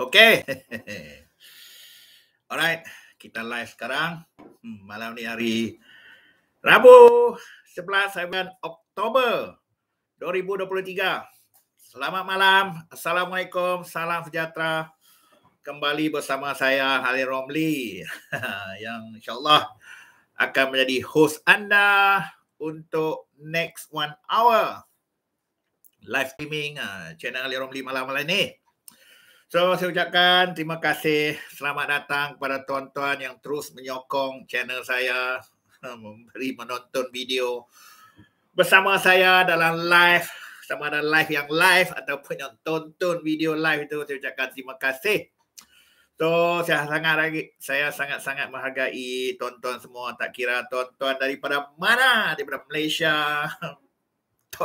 Okay. Alright. Kita live sekarang. Hmm, malam ni hari Rabu 11 Oktober 2023. Selamat malam. Assalamualaikum. Salam sejahtera. Kembali bersama saya Halil Romli. Yang insyaAllah akan menjadi host anda untuk next one hour live streaming uh, channel Ali Romli malam-malam ni. So saya ucapkan terima kasih. Selamat datang kepada tuan-tuan yang terus menyokong channel saya. Memberi menonton video bersama saya dalam live. Sama ada live yang live ataupun yang tonton video live itu. Saya ucapkan terima kasih. So saya sangat lagi saya sangat-sangat menghargai tonton semua tak kira tuan-tuan tonton daripada mana daripada Malaysia.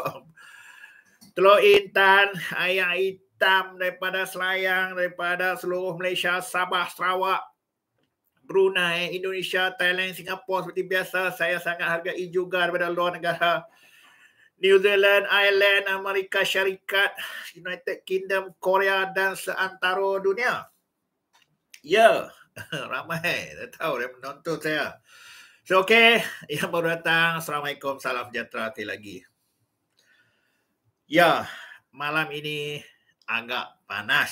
Tolong intan ayah itu Hitam, daripada Selayang, daripada seluruh Malaysia, Sabah, Sarawak, Brunei, Indonesia, Thailand, Singapura seperti biasa. Saya sangat hargai juga daripada luar negara. New Zealand, Ireland, Amerika Syarikat, United Kingdom, Korea dan seantero dunia. Ya, yeah. ramai. Dah tahu dah menonton saya. So, okay. Yang baru datang, Assalamualaikum. Salam sejahtera. Okay lagi. Ya, yeah. malam ini agak panas.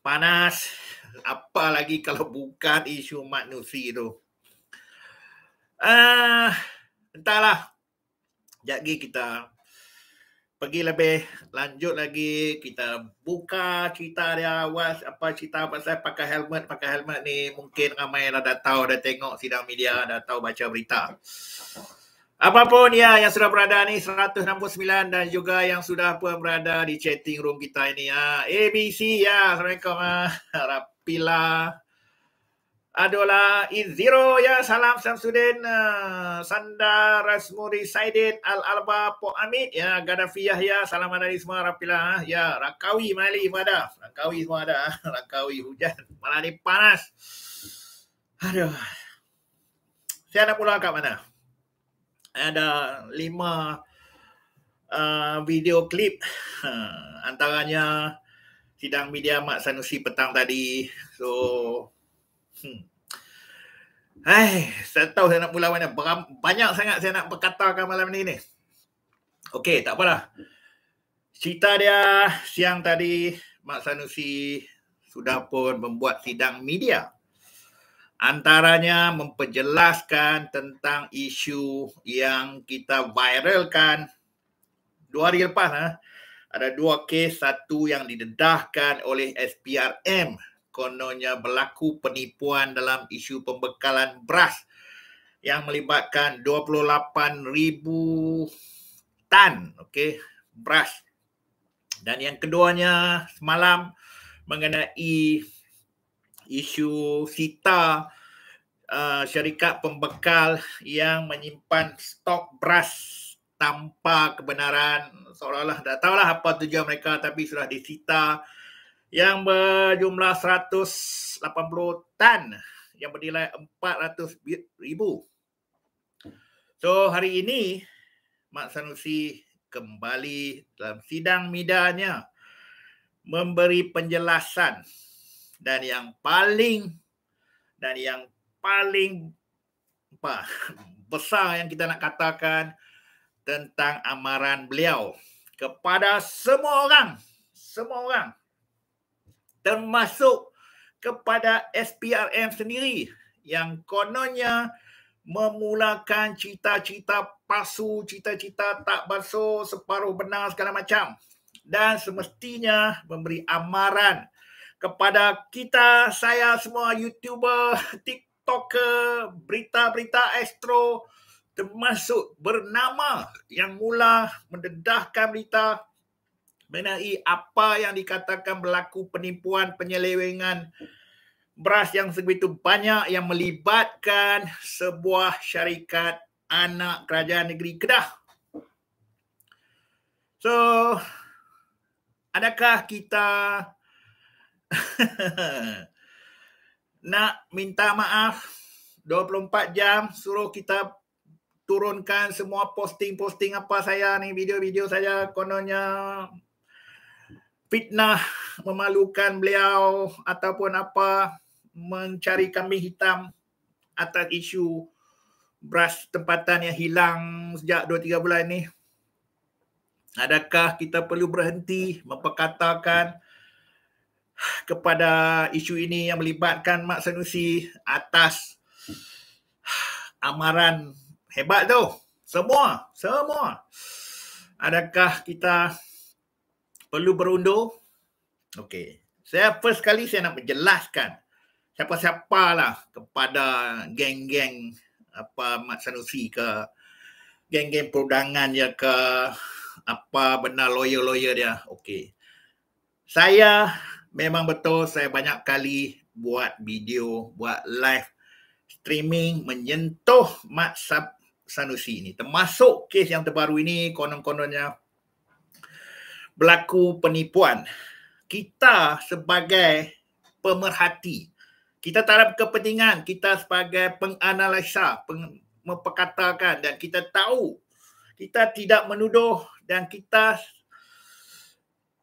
Panas apa lagi kalau bukan isu manusia itu. Ah, uh, entahlah. Jadi kita pergi lebih lanjut lagi kita buka cerita dia awas apa cerita pasal pakai helmet pakai helmet ni mungkin ramai yang dah tahu dah tengok sidang media dah tahu baca berita Apapun ya yang sudah berada ni 169 dan juga yang sudah pun berada di chatting room kita ini ya. ABC ya. Assalamualaikum. Ya. Rapila. Adalah Izero ya. Salam Samsudin. Eh, Sanda Rasmuri Saidin Al Alba Po Amit ya. Gadafi ya Salam dari semua Rapila. Ha. Ya. Rakawi Mali ada. Rakawi semua ada. Ha. Rakawi hujan. Malah ni panas. Aduh. Saya nak pulang kat mana? ada lima uh, video klip uh, antaranya sidang media Mak Sanusi petang tadi so hmm. Hey, saya tahu saya nak pula mana Beram, banyak sangat saya nak berkatakan malam ini ni Okey, tak apalah cerita dia siang tadi Mak Sanusi sudah pun membuat sidang media antaranya memperjelaskan tentang isu yang kita viralkan dua hari lepas ha? ada dua kes satu yang didedahkan oleh SPRM kononnya berlaku penipuan dalam isu pembekalan beras yang melibatkan 28 ribu tan okay, beras. Dan yang keduanya semalam mengenai isu sita uh, syarikat pembekal yang menyimpan stok beras tanpa kebenaran seolah-olah tak tahulah apa tujuan mereka tapi sudah disita yang berjumlah 180 tan yang bernilai 400 ribu. So hari ini Mak Sanusi kembali dalam sidang midanya memberi penjelasan dan yang paling dan yang paling apa besar yang kita nak katakan tentang amaran beliau kepada semua orang semua orang termasuk kepada SPRM sendiri yang kononnya memulakan cita-cita palsu, cita-cita tak basuh, separuh benar segala macam dan semestinya memberi amaran kepada kita, saya semua YouTuber, TikToker, berita-berita Astro termasuk bernama yang mula mendedahkan berita mengenai apa yang dikatakan berlaku penipuan penyelewengan beras yang segitu banyak yang melibatkan sebuah syarikat anak kerajaan negeri Kedah. So, adakah kita nak minta maaf 24 jam suruh kita turunkan semua posting-posting apa saya ni video-video saya kononnya fitnah memalukan beliau ataupun apa mencari kami hitam atas isu beras tempatan yang hilang sejak 2-3 bulan ni. Adakah kita perlu berhenti memperkatakan kepada isu ini yang melibatkan Mak Senusi atas amaran hebat tu. Semua, semua. Adakah kita perlu berundur? Okey. Saya first kali saya nak menjelaskan siapa-siapa lah kepada geng-geng apa Mak Senusi ke geng-geng perundangan dia ke apa benar lawyer-lawyer dia. Okey. Saya memang betul saya banyak kali buat video, buat live streaming menyentuh sab sanusi ini. Termasuk kes yang terbaru ini konon-kononnya berlaku penipuan. Kita sebagai pemerhati, kita tak ada kepentingan, kita sebagai penganalisa, peng, memperkatakan dan kita tahu kita tidak menuduh dan kita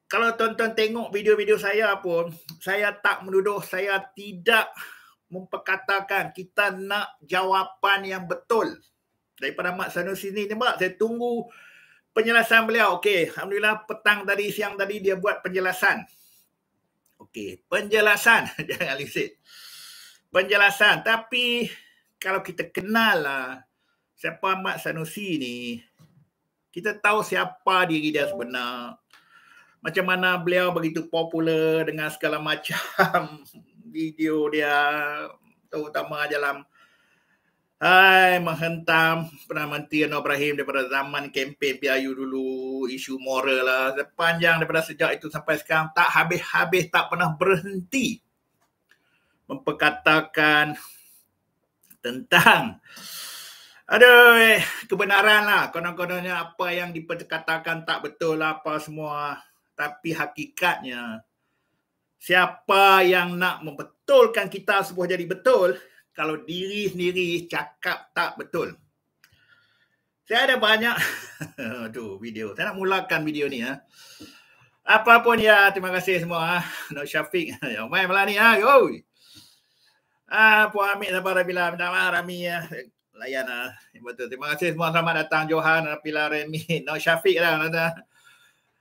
kalau tuan-tuan tengok video-video saya pun, saya tak menuduh, saya tidak memperkatakan kita nak jawapan yang betul daripada Mak Sanusi ni. Nampak? Saya tunggu penjelasan beliau. Okey, Alhamdulillah petang tadi, siang tadi dia buat penjelasan. Okey, penjelasan. Jangan lisit. Penjelasan. Tapi kalau kita kenal lah siapa Mak Sanusi ni, kita tahu siapa diri dia sebenar macam mana beliau begitu popular dengan segala macam video dia terutama dalam Hai, menghentam Perdana Menteri Anwar Ibrahim daripada zaman kempen PRU dulu, isu moral lah. Sepanjang daripada sejak itu sampai sekarang, tak habis-habis, tak pernah berhenti memperkatakan tentang Aduh, eh, kebenaran lah. Konon-kononnya apa yang diperkatakan tak betul lah apa semua tapi hakikatnya siapa yang nak membetulkan kita semua jadi betul kalau diri sendiri cakap tak betul saya ada banyak aduh video saya nak mulakan video ni ya apa pun ya terima kasih semua ha. Ya. no Syafiq ya mai malam ni ah ha. yo ah puan Amir sabar rabila minta maaf rami ya layan ah betul terima kasih semua selamat datang Johan rabila remi no Syafiq lah ha.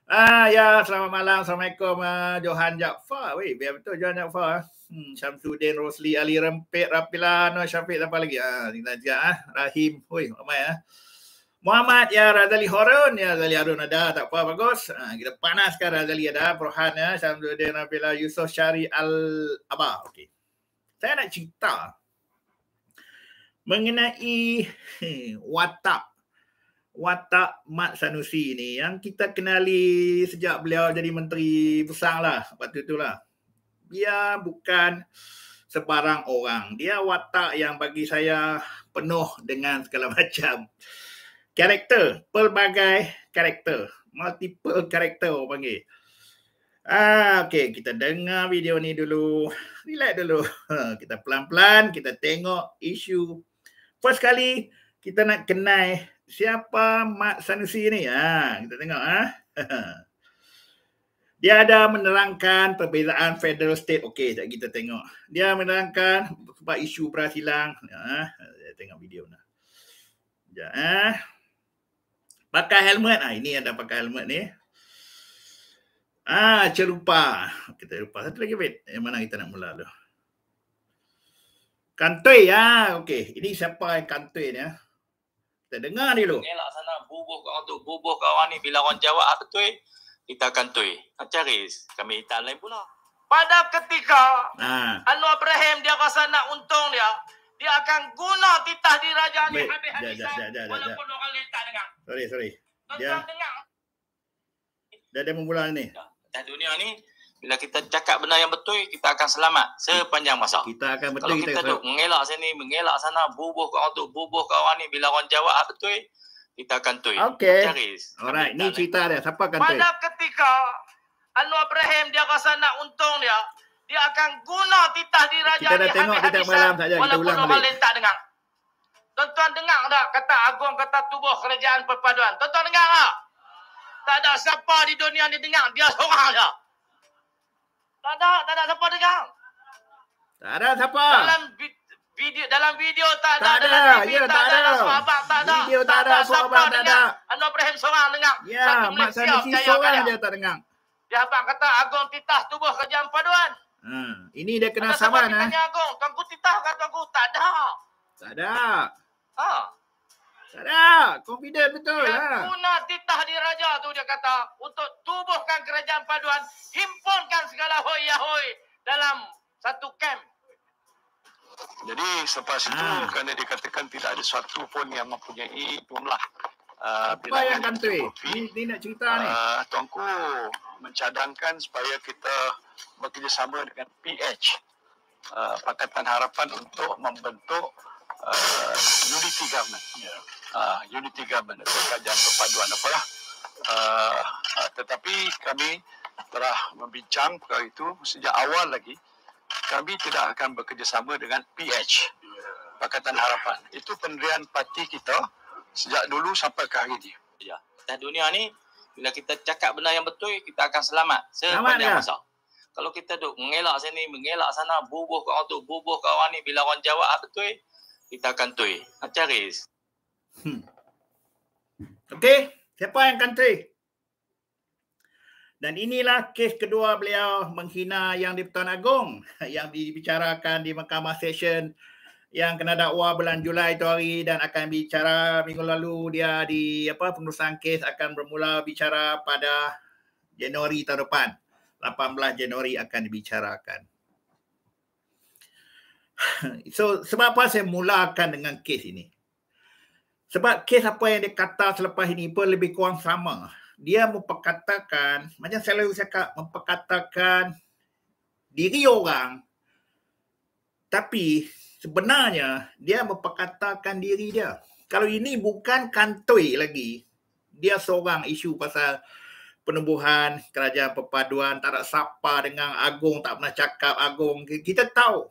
Ah ya, selamat malam. Assalamualaikum uh, Johan Jaafar. Weh, biar betul Johan Jaafar. Ah. Hmm, Syamsuddin Rosli Ali Rempit Rapila no Syafiq siapa lagi? Ah, kita aja ah. Rahim. Woi, ramai ah. Muhammad ya Razali Horon ya Razali Harun ada tak apa bagus. Ah, kita sekarang Razali ada Prohan ah, ya Syamsuddin Rapila Yusof Syari Al apa? Okey. Saya nak cerita mengenai WhatsApp watak Mat Sanusi ni yang kita kenali sejak beliau jadi menteri besar lah. Waktu tu lah. Dia bukan sebarang orang. Dia watak yang bagi saya penuh dengan segala macam karakter. Pelbagai karakter. Multiple karakter orang panggil. Ah, okey kita dengar video ni dulu. Relax dulu. kita pelan-pelan, kita tengok isu. First kali, kita nak kenai siapa Mat Sanusi ni? Ha, kita tengok ah. Ha. Dia ada menerangkan perbezaan federal state. Okey, jap kita tengok. Dia menerangkan sebab isu beras hilang. Ha, tengok video nah. Jap Ha. Pakai helmet. Ah, ha, ini ada pakai helmet ni. Ah, celupa. Kita lupa satu lagi, Fit. Yang mana kita nak mula tu? Kantoi, ah, okey. Ini siapa yang kantoi ni, ha? Kita dengar ni lu. Elak sana bubuh kau tu, bubuh kau ni bila orang jawab apa tu? Kita akan tu. Cari kami hitam lain pula. Pada ketika ha. Anwar Ibrahim dia rasa nak untung dia, dia akan guna titah diraja ni habis-habisan walaupun jat, jat. orang lain tak dengar. Sorry, sorry. Tuan dia, dengar. Dia, ada memulang ni. Dah dunia ni, bila kita cakap benda yang betul kita akan selamat sepanjang masa kita akan betul kalau kita, kita duk mengelak sini mengelak sana bubuh kat orang tu bubuh kat orang ni bila orang jawab ah, betul kita akan tui Okay. alright ni cerita dia siapa akan tui pada ketika Anwar Ibrahim dia rasa nak untung dia dia akan guna titah diraja kita dah tengok titah malam saja kita ulang balik tak dengar tuan-tuan dengar tak kata agung kata tubuh kerajaan perpaduan tuan-tuan dengar tak tak ada siapa di dunia ni dengar dia seorang je tak ada, tak ada siapa dengar. Tak ada siapa. Dalam video dalam video tak, ada, ada dalam TV ya, tak, tak ada, ada tak ada. Video tak, ada suara tak ada. Anwar Ibrahim seorang dengar. Ya, Satu Malaysia, Mak Sanusi seorang dia tak dengar. Dia abang kata Agong Titah tubuh kerjaan paduan. Hmm. Ini dia kena saman. Tanya eh. Agong, Tuan Titah kata Tuan tak ada. Tak ada. Ah. Tak ada. Confident betul. Dia lah. guna titah diraja tu dia kata untuk tubuhkan kerajaan paduan, himpunkan segala hoi yahoi dalam satu kem. Jadi selepas itu ha. kerana dikatakan tidak ada satu pun yang mempunyai jumlah Uh, apa yang kantor Ini nak cerita uh, tuanku mencadangkan supaya kita bekerjasama dengan PH uh, Pakatan Harapan untuk membentuk uh, unity government. Yeah. Uh, unity government, kerajaan perpaduan apalah. Uh, uh, tetapi kami telah membincang perkara itu sejak awal lagi. Kami tidak akan bekerjasama dengan PH, Pakatan Harapan. Itu pendirian parti kita sejak dulu sampai ke hari ini. Ya. Dan dunia ni bila kita cakap benda yang betul, kita akan selamat sepanjang masa. Kalau kita duk mengelak sini, mengelak sana, bubuh kau tu, bubuh kau ni bila orang jawab ah, betul, kita akan tui. Acaris. Hmm. Okey, siapa yang akan tui? Dan inilah kes kedua beliau menghina Yang di-Pertuan Agong yang dibicarakan di mahkamah session yang kena dakwa bulan Julai itu hari dan akan bicara minggu lalu dia di apa pengurusan kes akan bermula bicara pada Januari tahun depan. 18 Januari akan dibicarakan. So sebab apa saya mulakan dengan kes ini? Sebab kes apa yang dikata selepas ini pun lebih kurang sama. Dia memperkatakan, macam saya lalu cakap, memperkatakan diri orang. Tapi sebenarnya dia memperkatakan diri dia. Kalau ini bukan kantoi lagi, dia seorang isu pasal penubuhan kerajaan perpaduan tak ada sapa dengan agung tak pernah cakap agung kita tahu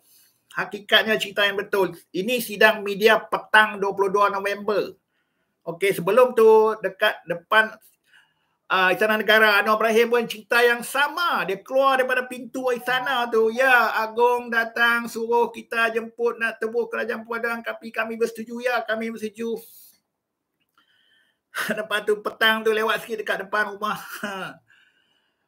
hakikatnya cerita yang betul. Ini sidang media petang 22 November. Okey, sebelum tu dekat depan uh, Istana Negara Anwar Ibrahim pun cerita yang sama. Dia keluar daripada pintu istana tu. Ya, Agong datang suruh kita jemput nak tubuh Kerajaan Padang. Tapi kami bersetuju. Ya, kami bersetuju. Lepas tu petang tu lewat sikit dekat depan rumah.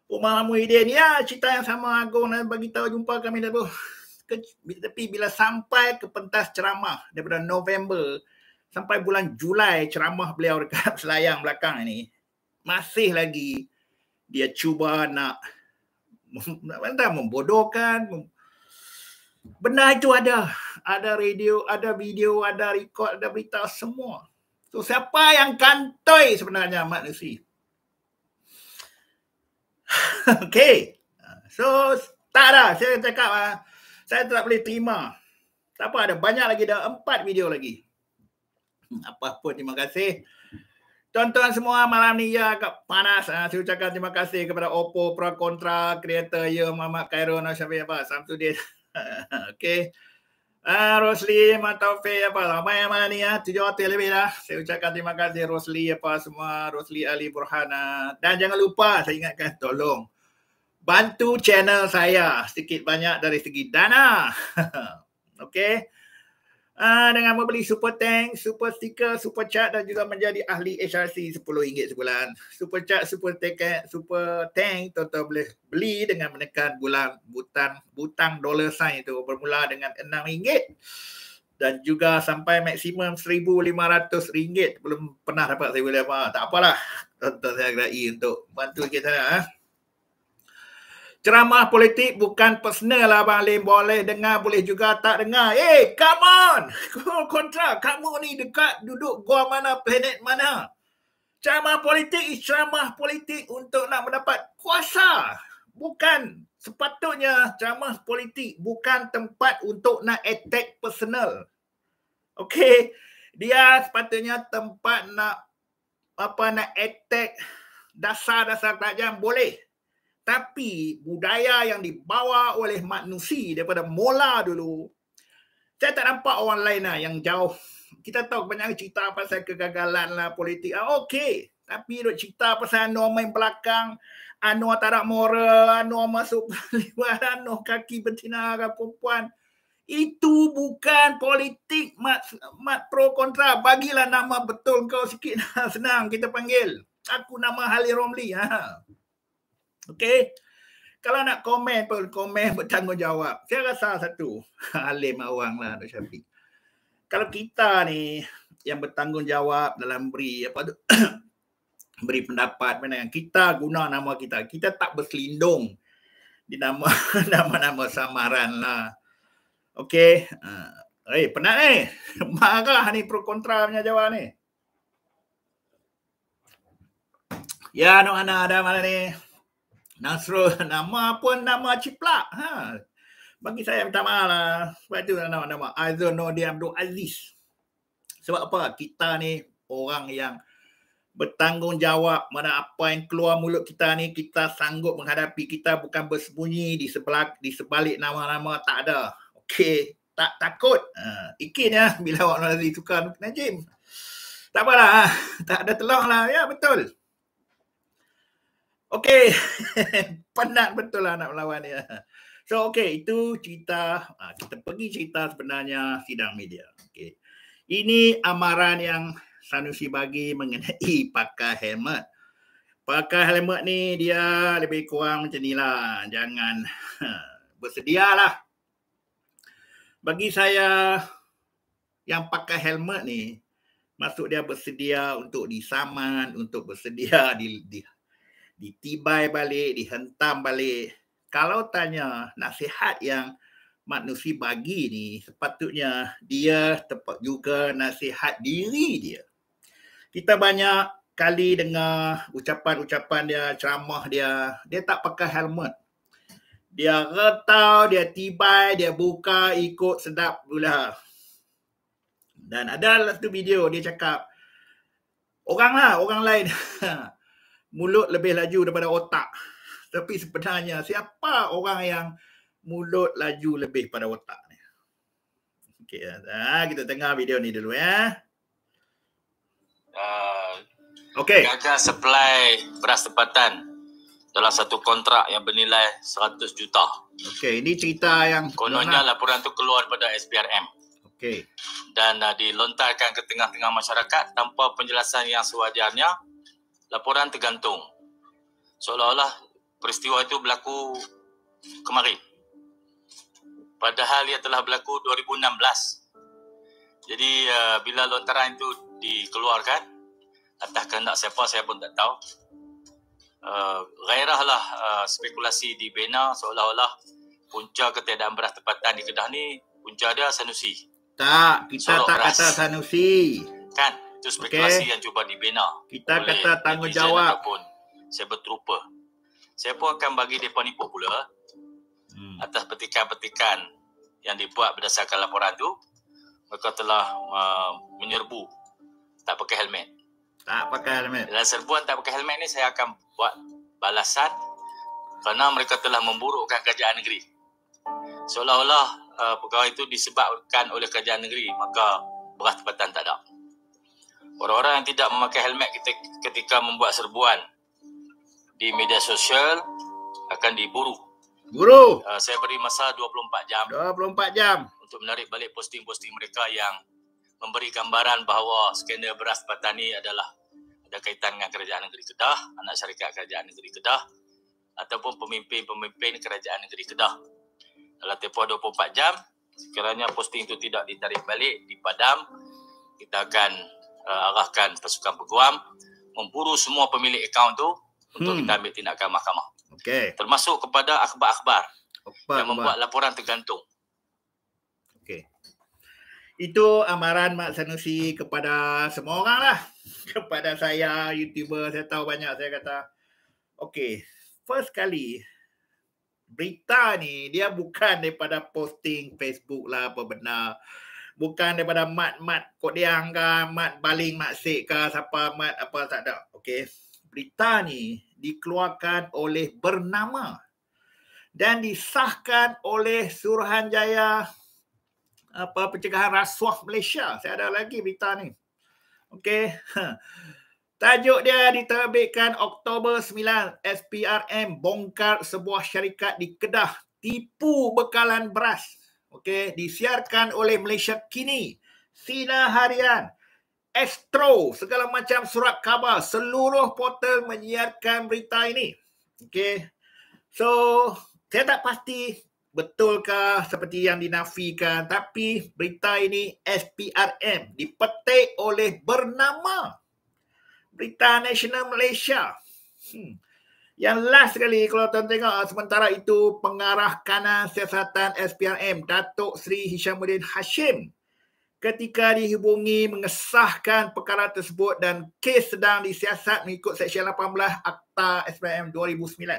Rumah Muhyiddin Ya, cerita yang sama Agong nak bagi tahu jumpa kami dah tu. tapi bila sampai ke pentas ceramah daripada November sampai bulan Julai ceramah beliau dekat selayang belakang ni masih lagi dia cuba nak entah membodohkan benar itu ada ada radio ada video ada rekod ada berita semua so siapa yang kantoi sebenarnya manusia okay so tak ada saya cakap lah saya tak boleh terima. Tak apa, ada banyak lagi. Dah empat video lagi. Hmm, apa pun, terima kasih. Tuan-tuan semua, malam ni ya agak panas. Ha, saya ucapkan terima kasih kepada Oppo Pro Contra, kreator ya Muhammad Khairul Nasyafiq apa, dia. okay. Ah, Rosli, Matofi, apa, ramai yang malam ni ya. Tujuh hotel lebih dah. Saya ucapkan terima kasih Rosli, apa semua. Rosli Ali Burhana. Dan jangan lupa, saya ingatkan, tolong bantu channel saya sedikit banyak dari segi dana. Okey. Uh, ah, dengan membeli super tank, super sticker, super chat dan juga menjadi ahli HRC RM10 sebulan. Super chat, super tank, super tank total boleh beli dengan menekan bulan butang butang dollar sign itu bermula dengan RM6 dan juga sampai maksimum RM1,500 belum pernah dapat saya boleh apa. Tak apalah. Tonton saya gratis untuk bantu kita. Ha? ceramah politik bukan personal lah Abang Lim. Boleh dengar, boleh juga tak dengar. Eh, hey, come on! Call kontra. Kamu ni dekat duduk gua mana, planet mana? Ceramah politik is ceramah politik untuk nak mendapat kuasa. Bukan sepatutnya ceramah politik bukan tempat untuk nak attack personal. Okay? Dia sepatutnya tempat nak apa nak attack dasar-dasar kerajaan boleh tapi budaya yang dibawa oleh manusia daripada mula dulu saya tak nampak orang lain lah yang jauh kita tahu banyak cerita pasal kegagalan lah politik ah, okey tapi duk cerita pasal anu main belakang anu tak ada moral anu masuk liwat anu kaki betina ke perempuan itu bukan politik mat, mat pro kontra bagilah nama betul kau sikit senang kita panggil aku nama Halil Romli ha. Okay, Kalau nak komen pun komen bertanggungjawab. Saya rasa satu. Alim awang lah Dr. Syafiq. Kalau kita ni yang bertanggungjawab dalam beri apa tu? beri pendapat mana yang kita guna nama kita. Kita tak berselindung di nama nama-nama samaran lah. Okay, Uh, ah, eh, penat eh. Marah ni pro kontra punya jawab ni. Ya, Nuhana, ada malam ni. Nasrul nama pun nama ciplak. Ha. Bagi saya minta maaf lah. Sebab tu lah nama nama Azonodi Abdul Aziz. Sebab apa? Kita ni orang yang bertanggungjawab mana apa yang keluar mulut kita ni kita sanggup menghadapi kita bukan bersembunyi di sebelah di sebalik nama-nama tak ada. Okey, tak takut. Ha. Ikin ya bila awak nak suka Najim. Tak apalah. Ha. Tak ada telah lah. Ya betul. Okey, Penat betul lah nak melawan dia. So, okey Itu cerita. Ah, kita pergi cerita sebenarnya sidang media. Okey, Ini amaran yang Sanusi bagi mengenai pakai helmet. Pakai helmet ni dia lebih kurang macam ni lah. Jangan ha, bersedialah. Bagi saya yang pakai helmet ni masuk dia bersedia untuk disaman, untuk bersedia di, di ditibai balik, dihentam balik. Kalau tanya nasihat yang manusia bagi ni, sepatutnya dia tepat juga nasihat diri dia. Kita banyak kali dengar ucapan-ucapan dia, ceramah dia, dia tak pakai helmet. Dia retau, dia tibai, dia buka, ikut sedap pula. Dan ada satu video dia cakap, orang lah, orang lain. mulut lebih laju daripada otak. Tapi sebenarnya siapa orang yang mulut laju lebih daripada otak Okay, dah ah, kita tengah video ni dulu ya. Uh, Okey. Gagal supply beras tempatan dalam satu kontrak yang bernilai 100 juta. Okay, ini cerita yang kononnya laporan tu keluar pada SPRM. Okay. Dan uh, dilontarkan ke tengah-tengah masyarakat tanpa penjelasan yang sewajarnya. Hmm laporan tergantung. Seolah-olah peristiwa itu berlaku kemarin. Padahal ia telah berlaku 2016. Jadi uh, bila lontaran itu dikeluarkan, atas kehendak siapa saya pun tak tahu, uh, eh, gairahlah uh, eh, spekulasi di Bena seolah-olah punca ketiadaan beras tempatan di Kedah ni punca dia Sanusi. Tak, kita Solok tak beras. kata Sanusi. Kan? Itu spekulasi okay. yang cuba dibina. Kita kata tanggungjawab. Ataupun saya bertrupa. Saya pun akan bagi mereka ni popular hmm. atas petikan-petikan yang dibuat berdasarkan laporan tu. Mereka telah uh, menyerbu tak pakai helmet. Tak pakai helmet. Dalam serbuan tak pakai helmet ni saya akan buat balasan kerana mereka telah memburukkan kerajaan negeri. Seolah-olah uh, pegawai itu disebabkan oleh kerajaan negeri maka beras tempatan tak ada. Orang-orang yang tidak memakai helmet ketika membuat serbuan di media sosial akan diburu. Buru. Uh, ah, saya beri masa 24 jam. 24 jam untuk menarik balik posting-posting mereka yang memberi gambaran bahawa skandal beras petani adalah ada kaitan dengan kerajaan negeri Kedah, anak syarikat kerajaan negeri Kedah ataupun pemimpin-pemimpin kerajaan negeri Kedah. Dalam tempoh 24 jam, sekiranya posting itu tidak ditarik balik, dipadam, kita akan uh, arahkan pasukan peguam memburu semua pemilik akaun tu untuk hmm. kita ambil tindakan mahkamah. Okey. Termasuk kepada akhbar-akhbar Akbar, yang membuat laporan tergantung. Okay, Itu amaran Mak Sanusi kepada semua orang lah. Kepada saya, YouTuber, saya tahu banyak saya kata. Okay, First kali, berita ni dia bukan daripada posting Facebook lah apa benar bukan daripada mat mat kok dia angka mat baling mat sik ke siapa mat apa tak ada okey berita ni dikeluarkan oleh bernama dan disahkan oleh Suruhanjaya apa pencegahan rasuah Malaysia saya ada lagi berita ni okey Tajuk dia diterbitkan Oktober 9 SPRM bongkar sebuah syarikat di Kedah tipu bekalan beras. Okey, disiarkan oleh Malaysia Kini, Sina Harian, Astro, segala macam surat khabar, seluruh portal menyiarkan berita ini. Okey. So, saya tak pasti betulkah seperti yang dinafikan tapi berita ini SPRM dipetik oleh bernama Berita Nasional Malaysia. Hmm. Yang last sekali kalau tuan tengok ah, sementara itu pengarah kanan siasatan SPRM Datuk Sri Hishamuddin Hashim ketika dihubungi mengesahkan perkara tersebut dan kes sedang disiasat mengikut Seksyen 18 Akta SPRM 2009.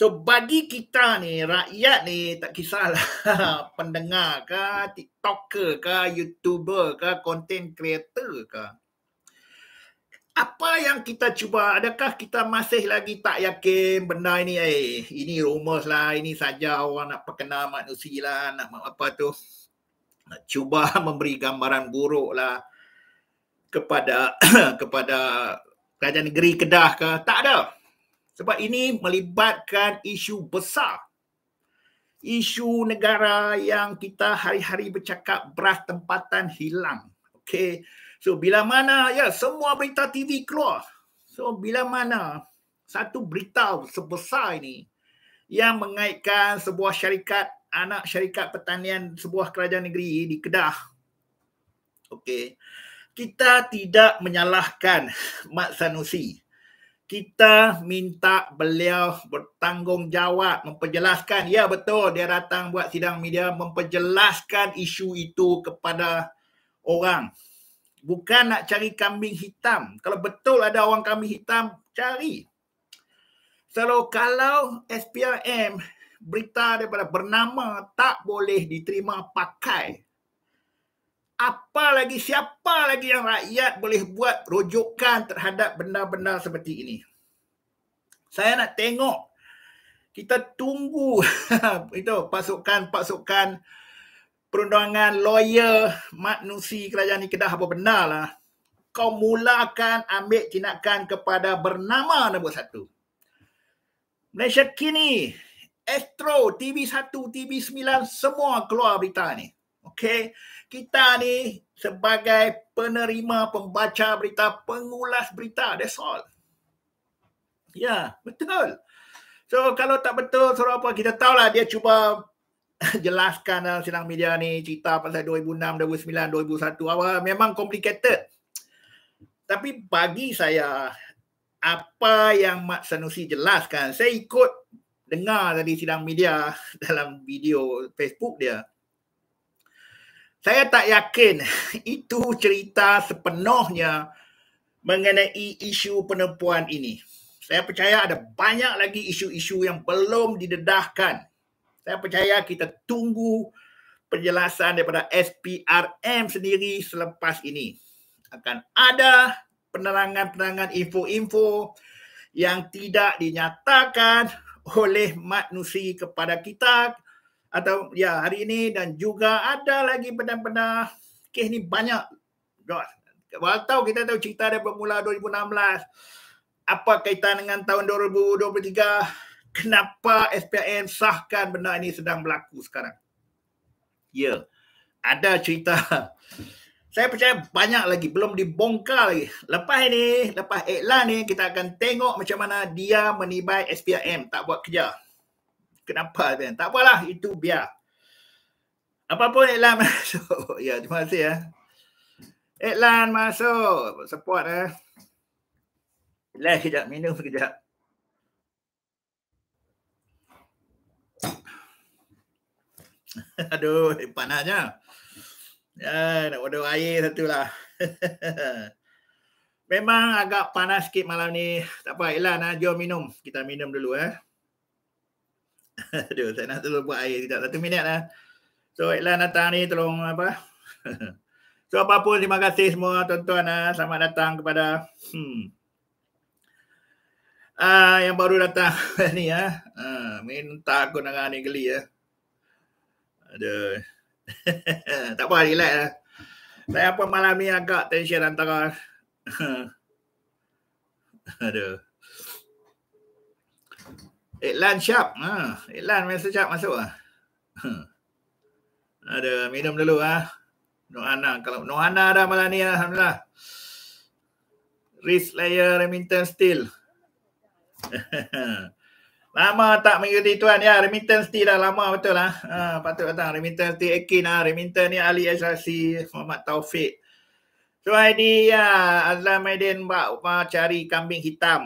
So bagi kita ni, rakyat ni tak kisahlah pendengar ke, tiktoker ke, youtuber ke, content creator ke apa yang kita cuba adakah kita masih lagi tak yakin benda ini eh ini rumus lah ini saja orang nak perkenal manusia lah nak apa tu nak cuba memberi gambaran buruk lah kepada kepada kerajaan negeri Kedah ke tak ada sebab ini melibatkan isu besar isu negara yang kita hari-hari bercakap beras tempatan hilang okey So bila mana ya semua berita TV keluar. So bila mana satu berita sebesar ini yang mengaitkan sebuah syarikat anak syarikat pertanian sebuah kerajaan negeri di Kedah. Okey. Kita tidak menyalahkan Mat Sanusi. Kita minta beliau bertanggungjawab memperjelaskan. Ya betul dia datang buat sidang media memperjelaskan isu itu kepada orang Bukan nak cari kambing hitam. Kalau betul ada orang kambing hitam, cari. So, kalau SPRM berita daripada bernama tak boleh diterima pakai. Apa lagi, siapa lagi yang rakyat boleh buat rujukan terhadap benda-benda seperti ini? Saya nak tengok. Kita tunggu itu pasukan-pasukan perundangan lawyer manusi kerajaan ni Kedah apa benar lah. Kau mulakan ambil tindakan kepada bernama nombor satu. Malaysia kini, Astro, TV1, TV9 semua keluar berita ni. Okay. Kita ni sebagai penerima, pembaca berita, pengulas berita. That's all. Ya, yeah, betul. So kalau tak betul suruh apa kita tahulah dia cuba jelaskan dalam sidang media ni cerita pasal 2006, 2009, 2001 awal memang complicated. Tapi bagi saya apa yang Mak Sanusi jelaskan, saya ikut dengar tadi sidang media dalam video Facebook dia. Saya tak yakin itu cerita sepenuhnya mengenai isu penempuan ini. Saya percaya ada banyak lagi isu-isu yang belum didedahkan saya percaya kita tunggu penjelasan daripada SPRM sendiri selepas ini. Akan ada penerangan-penerangan info-info yang tidak dinyatakan oleh manusia kepada kita atau ya hari ini dan juga ada lagi benda-benda kes ni banyak walaupun kita tahu cerita dari bermula 2016 apa kaitan dengan tahun 2023 kenapa SPM sahkan benda ini sedang berlaku sekarang. Ya, ada cerita. Saya percaya banyak lagi, belum dibongkar lagi. Lepas ini, lepas iklan ini kita akan tengok macam mana dia menibai SPM, tak buat kerja. Kenapa SPM? Tak apalah, itu biar. Apapun iklan masuk. ya, terima kasih ya. Iklan masuk. Support ya. eh. Lah kejap, minum sekejap. Aduh, panasnya. Ya, nak bodoh air satu lah. Memang agak panas sikit malam ni. Tak apa, Ilah ah, nak jom minum. Kita minum dulu eh. Aduh, saya nak terus buat air kita satu minit lah. So, Ilah datang ni tolong apa. so, apa pun terima kasih semua tuan-tuan. Eh. Selamat datang kepada hmm. Ah, yang baru datang ni ya. Ah, minta aku nak ni geli ya. Eh. Ada tak apa, relax lah. Saya apa malam ni agak tension antara. Aduh. Iklan siap. Ha, iklan mesti siap masuk ah. Ada minum dulu ah. Ha. Noana kalau Noana dah malam ni alhamdulillah. Risk layer Remington Steel. Lama tak mengikuti tuan ya. Remittance T dah lama betul lah. Ha? patut datang. Remittance T Akin lah. Ha? Remittance ni Ali HRC. Muhammad Taufik. So ID ya. Azlan Maidin Mbak Umar cari kambing hitam.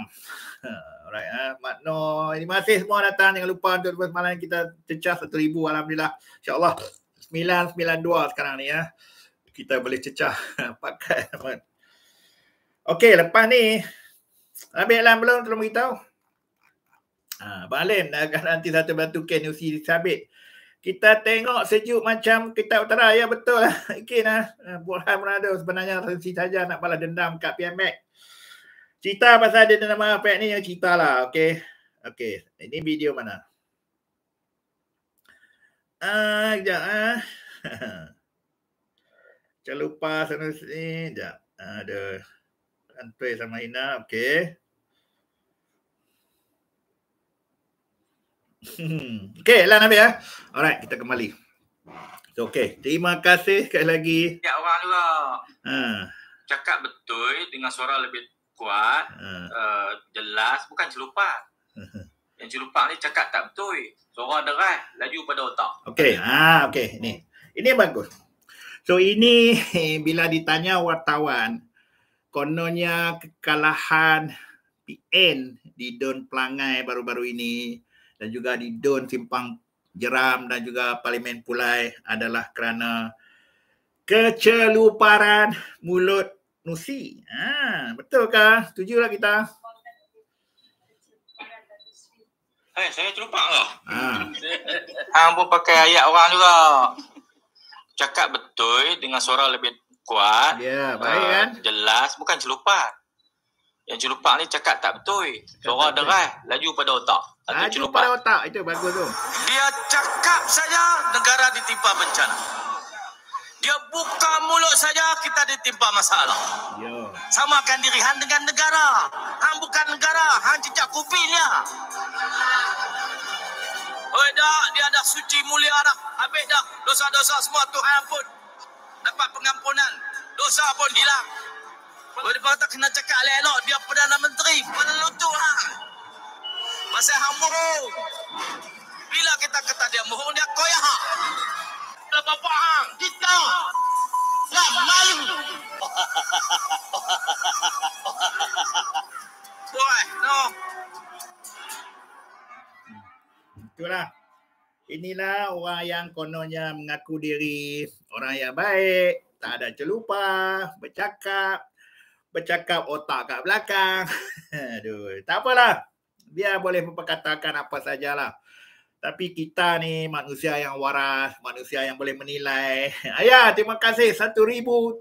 Ha, alright. Ha? Makno. Terima kasih semua datang. Jangan lupa untuk malam kita cecah satu ribu. Alhamdulillah. InsyaAllah. 992 sekarang ni ya. Kita boleh cecah. Ha, pakai. Okay. Lepas ni. Ambil alam belum? Tolong beritahu. Ha, Balim dah nanti satu batu kain ni usi sabit. Kita tengok sejuk macam kita utara. Ya betul lah. Ikin lah. Ha, Burhan Manado sebenarnya resi saja nak balas dendam kat PMX. Cerita pasal dia nama apa ni yang cerita lah. Okay. Okay. Ini video mana? Ah, uh, sekejap lah. Jangan lupa Sekejap. Ada. Uh, Antui sama Ina. Okay. Hmm. Okay, Elan ambil ya. Eh? Alright, kita kembali. So, okay, terima kasih sekali lagi. Ya, orang juga. Lah. Ha. Cakap betul dengan suara lebih kuat, ha. uh, jelas, bukan celupa. Ha. Yang celupa ni cakap tak betul. Suara deras, laju pada otak. Okay, ha, okay. Ini. ini bagus. So, ini bila ditanya wartawan, kononnya kekalahan PN di Don Pelangai baru-baru ini, dan juga di Dun Simpang Jeram dan juga Parlimen Pulai adalah kerana keceluparan mulut nusi. Ha, betul ke? Setujulah kita. Eh, hey, saya terlupa lah. Ha. Hang pun pakai ayat orang juga. Cakap betul dengan suara lebih kuat. Ya, yeah, baik uh, kan? Eh, jelas, bukan celupan yang celupak ni cakap tak betul. Suara deras laju pada otak. Laju celupak. pada otak itu bagus tu. Dia cakap saja negara ditimpa bencana. Dia buka mulut saja kita ditimpa masalah. Sama ya. Samakan diri hang dengan negara. Hang bukan negara, hang cicak kupingnya. Lah. Oi dah, dia dah suci mulia dah. Habis dah dosa-dosa semua Tuhan ampun. Dapat pengampunan. Dosa pun hilang. Boleh tak kena cakap lelok dia Perdana Menteri Pada lutut ha? Masih hambu Bila kita kata dia mohon dia koyak ha? Ah. Kalau bapak ha? kita Tak malu Boy, no Itulah Inilah orang yang kononnya mengaku diri Orang yang baik Tak ada celupa Bercakap bercakap otak kat belakang. Aduh, tak apalah. Biar boleh memperkatakan apa sajalah. Tapi kita ni manusia yang waras, manusia yang boleh menilai. Ayah, terima kasih. 1,039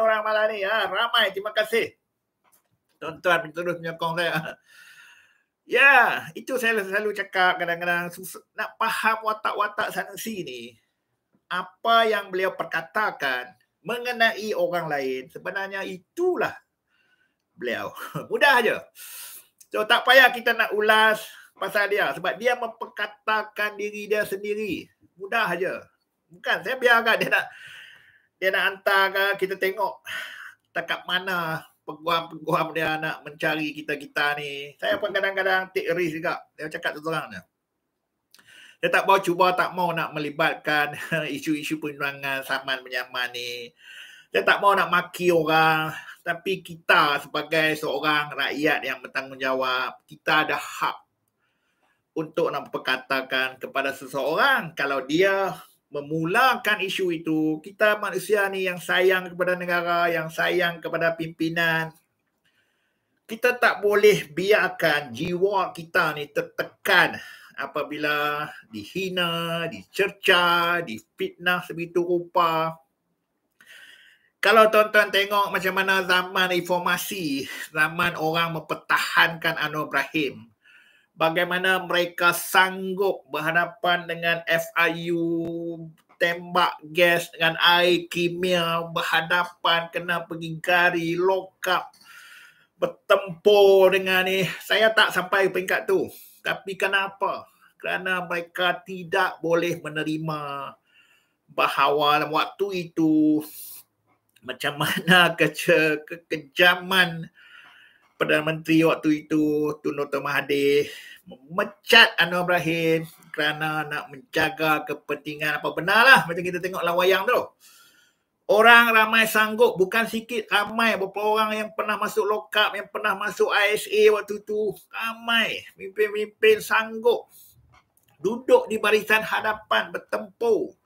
orang malam ni. Ya, ramai. Terima kasih. Tuan-tuan terus menyokong saya. Ya, itu saya selalu cakap kadang-kadang. Nak faham watak-watak sanusi ni. Apa yang beliau perkatakan, mengenai orang lain sebenarnya itulah beliau mudah aja so tak payah kita nak ulas pasal dia sebab dia memperkatakan diri dia sendiri mudah aja bukan saya biarkan dia nak dia nak hantar kita tengok dekat mana peguam-peguam dia nak mencari kita-kita ni saya pun kadang-kadang take risk juga dia cakap tu terang dia dia tak mau cuba tak mau nak melibatkan isu-isu penyerangan saman menyaman ni. Dia tak mau nak maki orang. Tapi kita sebagai seorang rakyat yang bertanggungjawab, kita ada hak untuk nak perkatakan kepada seseorang kalau dia memulakan isu itu, kita manusia ni yang sayang kepada negara, yang sayang kepada pimpinan, kita tak boleh biarkan jiwa kita ni tertekan apabila dihina, dicerca, dipitnah sebegitu rupa. Kalau tuan-tuan tengok macam mana zaman informasi, zaman orang mempertahankan Anwar Ibrahim, bagaimana mereka sanggup berhadapan dengan FIU, tembak gas dengan air kimia, berhadapan kena pergi gari, lokap, bertempur dengan ni. Saya tak sampai peringkat tu. Tapi kenapa? Kerana mereka tidak boleh menerima bahawa waktu itu macam mana kece, kekejaman Perdana Menteri waktu itu Tun Dr. Mahathir memecat Anwar Ibrahim kerana nak menjaga kepentingan apa benarlah macam kita tengoklah wayang tu. Orang ramai sanggup bukan sikit ramai beberapa orang yang pernah masuk lokap yang pernah masuk ISA waktu tu ramai pimpin-pimpin sanggup duduk di barisan hadapan bertempur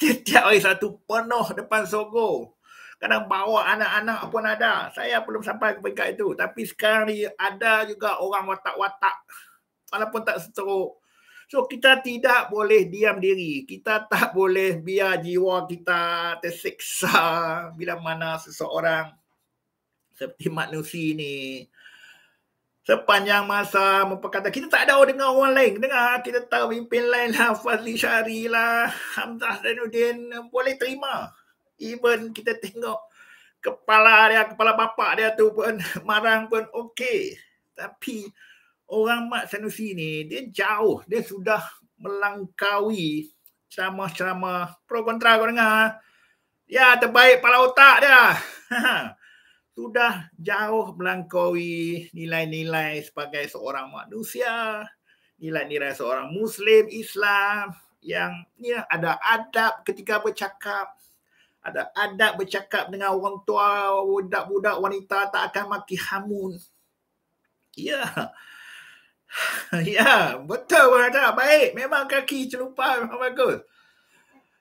setiap tiap hari satu penuh depan sogo kadang bawa anak-anak pun ada saya belum sampai ke peringkat itu tapi sekarang ni ada juga orang watak-watak walaupun tak seteruk So kita tidak boleh diam diri. Kita tak boleh biar jiwa kita tersiksa bila mana seseorang seperti manusia ini sepanjang masa memperkata kita tak ada orang dengar orang lain dengar kita tahu pimpin lain lah Fazli Syari lah Hamzah Zainuddin boleh terima even kita tengok kepala dia kepala bapak dia tu pun marang pun okey tapi orang Mat Sanusi ni dia jauh dia sudah melangkaui sama-sama pro kontra kau dengar ya terbaik pala otak dia sudah jauh melangkaui nilai-nilai sebagai seorang manusia nilai-nilai seorang muslim Islam yang ni ya, ada adab ketika bercakap ada adab bercakap dengan orang tua budak-budak wanita tak akan maki hamun ya yeah. ya, betul pun ada. Baik, memang kaki celupa memang bagus.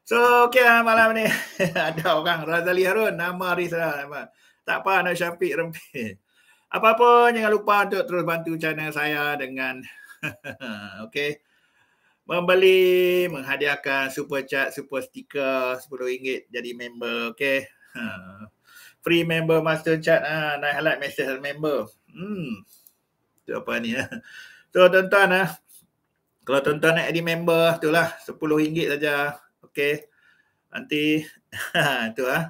So, okay lah malam ni. ada orang Razali Harun, nama Rizal. Lah, nama. Tak apa, nak syafiq rempit. Apa pun, jangan lupa untuk terus bantu channel saya dengan okay Membeli, menghadiahkan super chat, super stiker RM10 jadi member, okay ha. Free member master chat, ha, ah, nak highlight message member. Hmm. Itu apa ni, ha? So tuan-tuan eh. Kalau tuan-tuan nak add member tu lah RM10 saja. Okay. Nanti tu lah.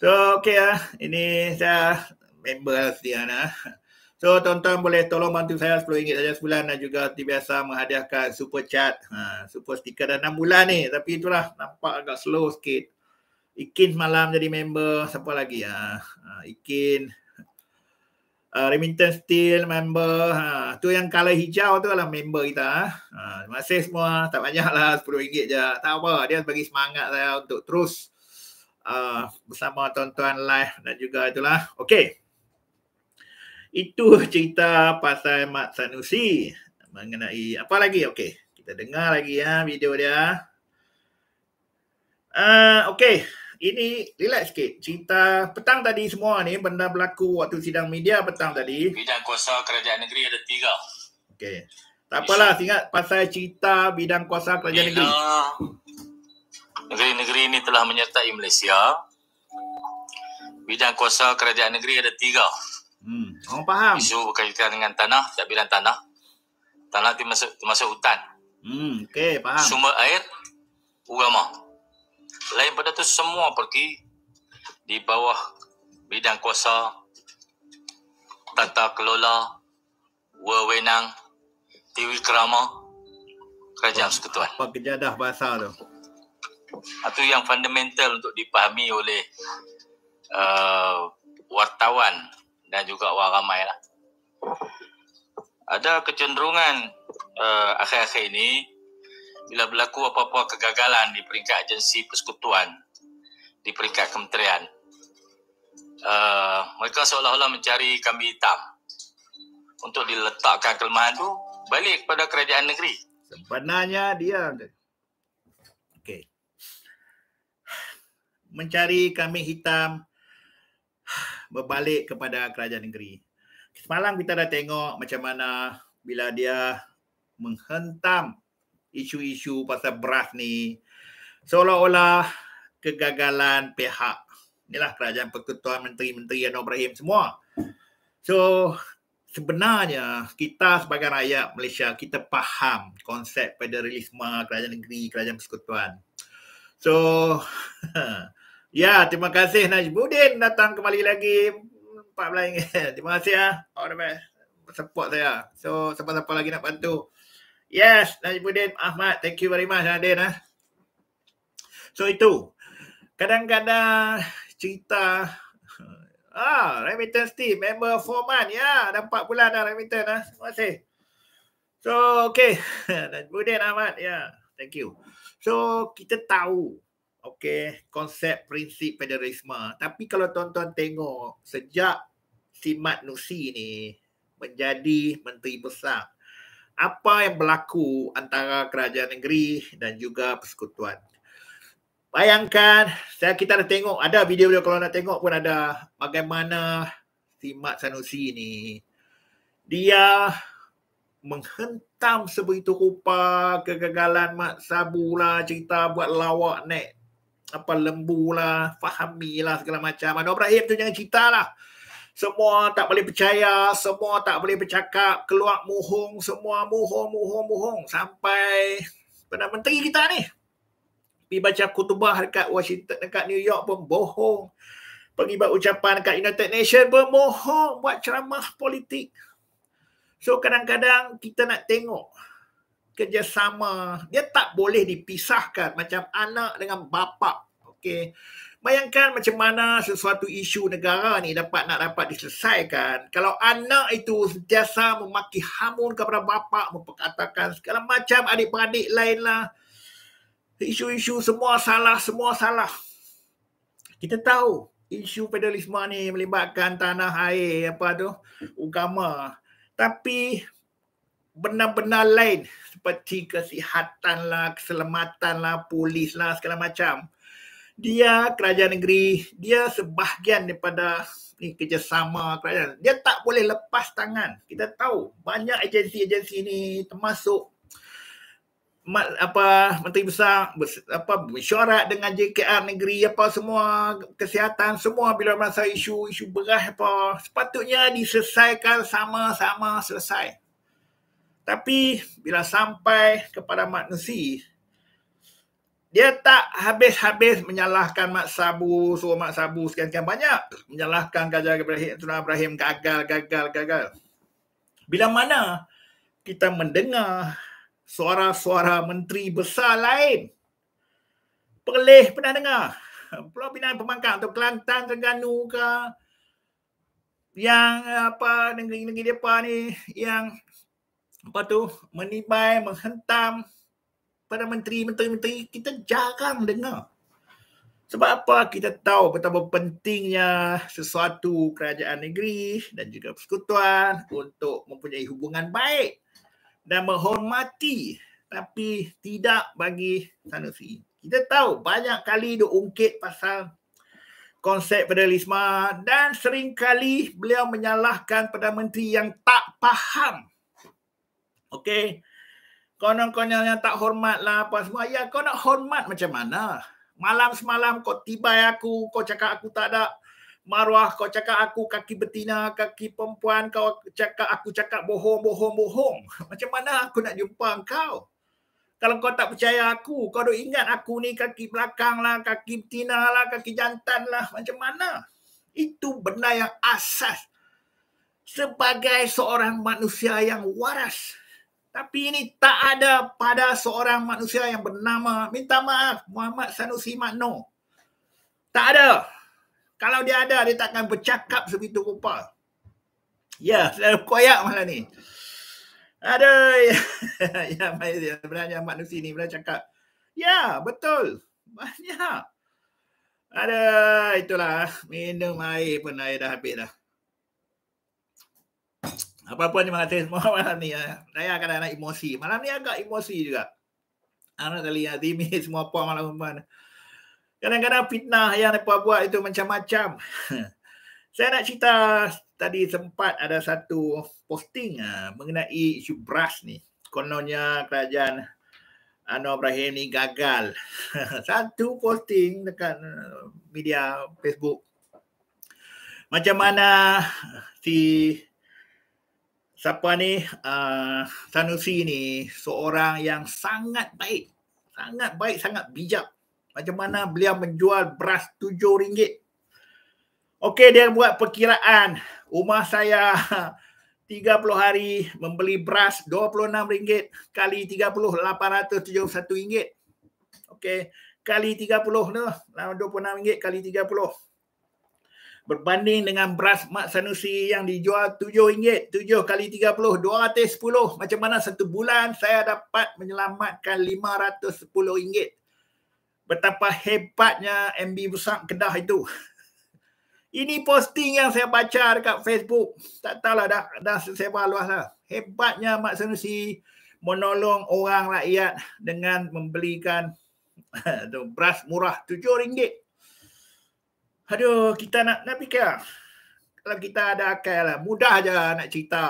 So okay lah. Ini saya member lah setia lah. So tuan-tuan boleh tolong bantu saya RM10 saja sebulan dan juga seperti biasa menghadiahkan super chat. Ha, super stiker dah 6 bulan ni. Tapi itulah nampak agak slow sikit. Ikin malam jadi member. Siapa lagi? Ah? Ha, Ikin uh, Remington Steel member ha, tu yang color hijau tu adalah member kita ah. ha. terima kasih semua tak banyak lah RM10 je tak apa dia bagi semangat saya untuk terus uh, bersama tuan-tuan live dan juga itulah Okey. itu cerita pasal Mat Sanusi mengenai apa lagi Okey. kita dengar lagi ya video dia Uh, okey. Ini relax sikit. Cerita petang tadi semua ni benda berlaku waktu sidang media petang tadi. Bidang kuasa kerajaan negeri ada tiga. Okey. Tak apalah, ingat pasal cerita bidang kuasa kerajaan Bila negeri. Negeri-negeri ini telah menyertai Malaysia. Bidang kuasa kerajaan negeri ada tiga. Hmm, orang faham. Isu berkaitan dengan tanah, tak bilang tanah. Tanah termasuk, termasuk hutan. Hmm, okey, faham. Sumber air, ugama. Lain pada tu semua pergi di bawah bidang kuasa tata kelola wewenang Tiwi Kerama Kerajaan Persekutuan. Apa kejadah bahasa tu? Itu yang fundamental untuk dipahami oleh uh, wartawan dan juga orang ramai lah. Ada kecenderungan uh, akhir-akhir ini bila berlaku apa-apa kegagalan di peringkat agensi persekutuan di peringkat kementerian uh, mereka seolah-olah mencari kambing hitam untuk diletakkan kelemahan itu balik kepada kerajaan negeri sebenarnya dia okay, mencari kambing hitam berbalik kepada kerajaan negeri semalam kita dah tengok macam mana bila dia menghentam isu-isu pasal beras ni seolah-olah kegagalan pihak inilah kerajaan Pertuan menteri-menteri Anwar Ibrahim semua. So sebenarnya kita sebagai rakyat Malaysia kita faham konsep federalisme kerajaan negeri kerajaan persekutuan. So ya terima kasih Najibuddin datang kembali lagi Pak ringgit. Terima kasih ya. All the Support saya. So siapa-siapa lagi nak bantu. Yes, Najibuddin Ahmad. Thank you very much, Nadine. Ah. So, itu. Kadang-kadang cerita ah, remittance team, member of four month. Ya, ada empat bulan dah remittance. Ah. Terima kasih. So, okay. Najibuddin Ahmad. Ya, yeah. thank you. So, kita tahu okay, konsep prinsip federalisme. Tapi kalau tuan-tuan tengok, sejak si Mat Nusi ni menjadi Menteri Besar apa yang berlaku antara kerajaan negeri dan juga persekutuan. Bayangkan, saya kita dah tengok, ada video-video kalau nak tengok pun ada bagaimana si Mat Sanusi ni. Dia menghentam sebegitu rupa kegagalan Mat Sabu lah, cerita buat lawak naik apa lembu lah, fahamilah segala macam. Anwar Ibrahim tu jangan cerita lah semua tak boleh percaya, semua tak boleh bercakap, keluar mohong, semua mohong, mohong, mohong. Sampai Perdana Menteri kita ni, pergi baca kutubah dekat Washington, dekat New York pun bohong. Pergi buat ucapan dekat United Nations pun bohong, buat ceramah politik. So kadang-kadang kita nak tengok kerjasama, dia tak boleh dipisahkan macam anak dengan bapa, Okay. Bayangkan macam mana sesuatu isu negara ni dapat nak dapat diselesaikan kalau anak itu sentiasa memaki hamun kepada bapa, memperkatakan segala macam adik-beradik lainlah. Isu-isu semua salah, semua salah. Kita tahu isu federalisme ni melibatkan tanah air apa tu, agama. Tapi benar-benar lain seperti kesihatan lah, keselamatan lah, polis lah, segala macam dia kerajaan negeri dia sebahagian daripada ni kerjasama kerajaan dia tak boleh lepas tangan kita tahu banyak agensi-agensi ni termasuk mat, apa menteri besar bers, apa bersyarat dengan JKR negeri apa semua kesihatan semua bila masa isu-isu berah apa sepatutnya diselesaikan sama-sama selesai tapi bila sampai kepada manusia dia tak habis-habis menyalahkan Mak Sabu, suruh Mak Sabu sekian-sekian banyak. Menyalahkan Gajah Ibrahim, Tuan Ibrahim gagal, gagal, gagal. Bila mana kita mendengar suara-suara menteri besar lain. Perlis pernah dengar. Pulau Pinang Pemangkang atau Kelantan, Terengganu ke. Yang eh, apa negeri-negeri mereka ni. Yang apa tu menibai, menghentam para menteri, menteri-menteri kita jarang dengar. Sebab apa kita tahu betapa pentingnya sesuatu kerajaan negeri dan juga persekutuan untuk mempunyai hubungan baik dan menghormati tapi tidak bagi Sanusi. Kita tahu banyak kali dia ungkit pasal konsep federalisme dan sering kali beliau menyalahkan Perdana Menteri yang tak faham. Okey konon-kononnya tak hormat lah apa semua. Ya, kau nak hormat macam mana? Malam semalam kau tiba aku, kau cakap aku tak ada maruah, kau cakap aku kaki betina, kaki perempuan, kau cakap aku cakap bohong, bohong, bohong. Macam mana aku nak jumpa kau? Kalau kau tak percaya aku, kau duk ingat aku ni kaki belakang lah, kaki betina lah, kaki jantan lah. Macam mana? Itu benda yang asas sebagai seorang manusia yang waras. Tapi ini tak ada pada seorang manusia yang bernama minta maaf Muhammad Sanusi Makno. Tak ada. Kalau dia ada, dia takkan bercakap sebegitu rupa. Ya, selalu koyak malah ni. Aduh. ya, sebenarnya manusia ni pernah cakap. Ya, betul. Banyak. Ada itulah minum air pun air dah habis dah apa pun, ni mengatakan semua malam ni. Eh. Saya akan ada emosi. Malam ni agak emosi juga. Anak tadi yang timi semua apa malam ni. Kadang-kadang fitnah yang mereka buat itu macam-macam. Saya nak cerita tadi sempat ada satu posting eh, mengenai isu beras ni. Kononnya kerajaan Anwar Ibrahim ni gagal. Satu posting dekat eh, media Facebook. Macam mana si siapa ni uh, ah, Sanusi ni seorang yang sangat baik sangat baik sangat bijak macam mana beliau menjual beras RM7 okey dia buat perkiraan rumah saya 30 hari membeli beras RM26 kali 30 871 ringgit okey kali 30 ni RM26 kali 30 berbanding dengan beras mak sanusi yang dijual RM7, 7 kali 30, 210. Macam mana satu bulan saya dapat menyelamatkan RM510. Betapa hebatnya MB Besar Kedah itu. Ini posting yang saya baca dekat Facebook. Tak tahulah dah, dah sebar luas lah. Hebatnya Mak Sanusi menolong orang rakyat dengan membelikan beras murah RM7. Aduh, kita nak nak fikir. Lah. Kalau kita ada akal lah, mudah je nak cerita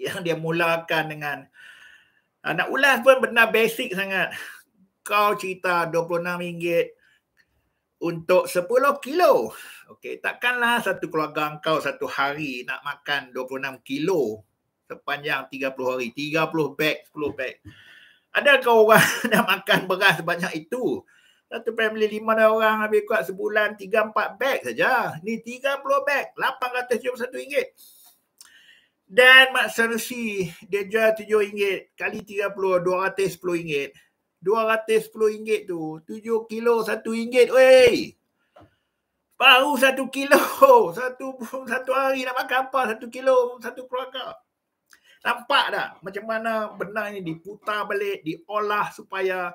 yang dia mulakan dengan ah, nak ulas pun benar basic sangat. Kau cerita RM26 untuk 10 kilo. Okey, takkanlah satu keluarga kau satu hari nak makan 26 kilo sepanjang 30 hari. 30 bag, 10 bag. Ada kau orang nak makan beras sebanyak itu? satu family lima dah orang habis kuat sebulan tiga empat bag saja. Ni tiga 30 bag satu ringgit. Dan Mak Sersi dia jual 7 ringgit kali tiga puluh dua 30 210 ringgit. dua 210 ringgit tu tujuh kilo satu ringgit wey. Baru satu kilo. Satu satu hari nak makan apa 1 kilo satu keluarga. Nampak tak macam mana benar ini diputar balik, diolah supaya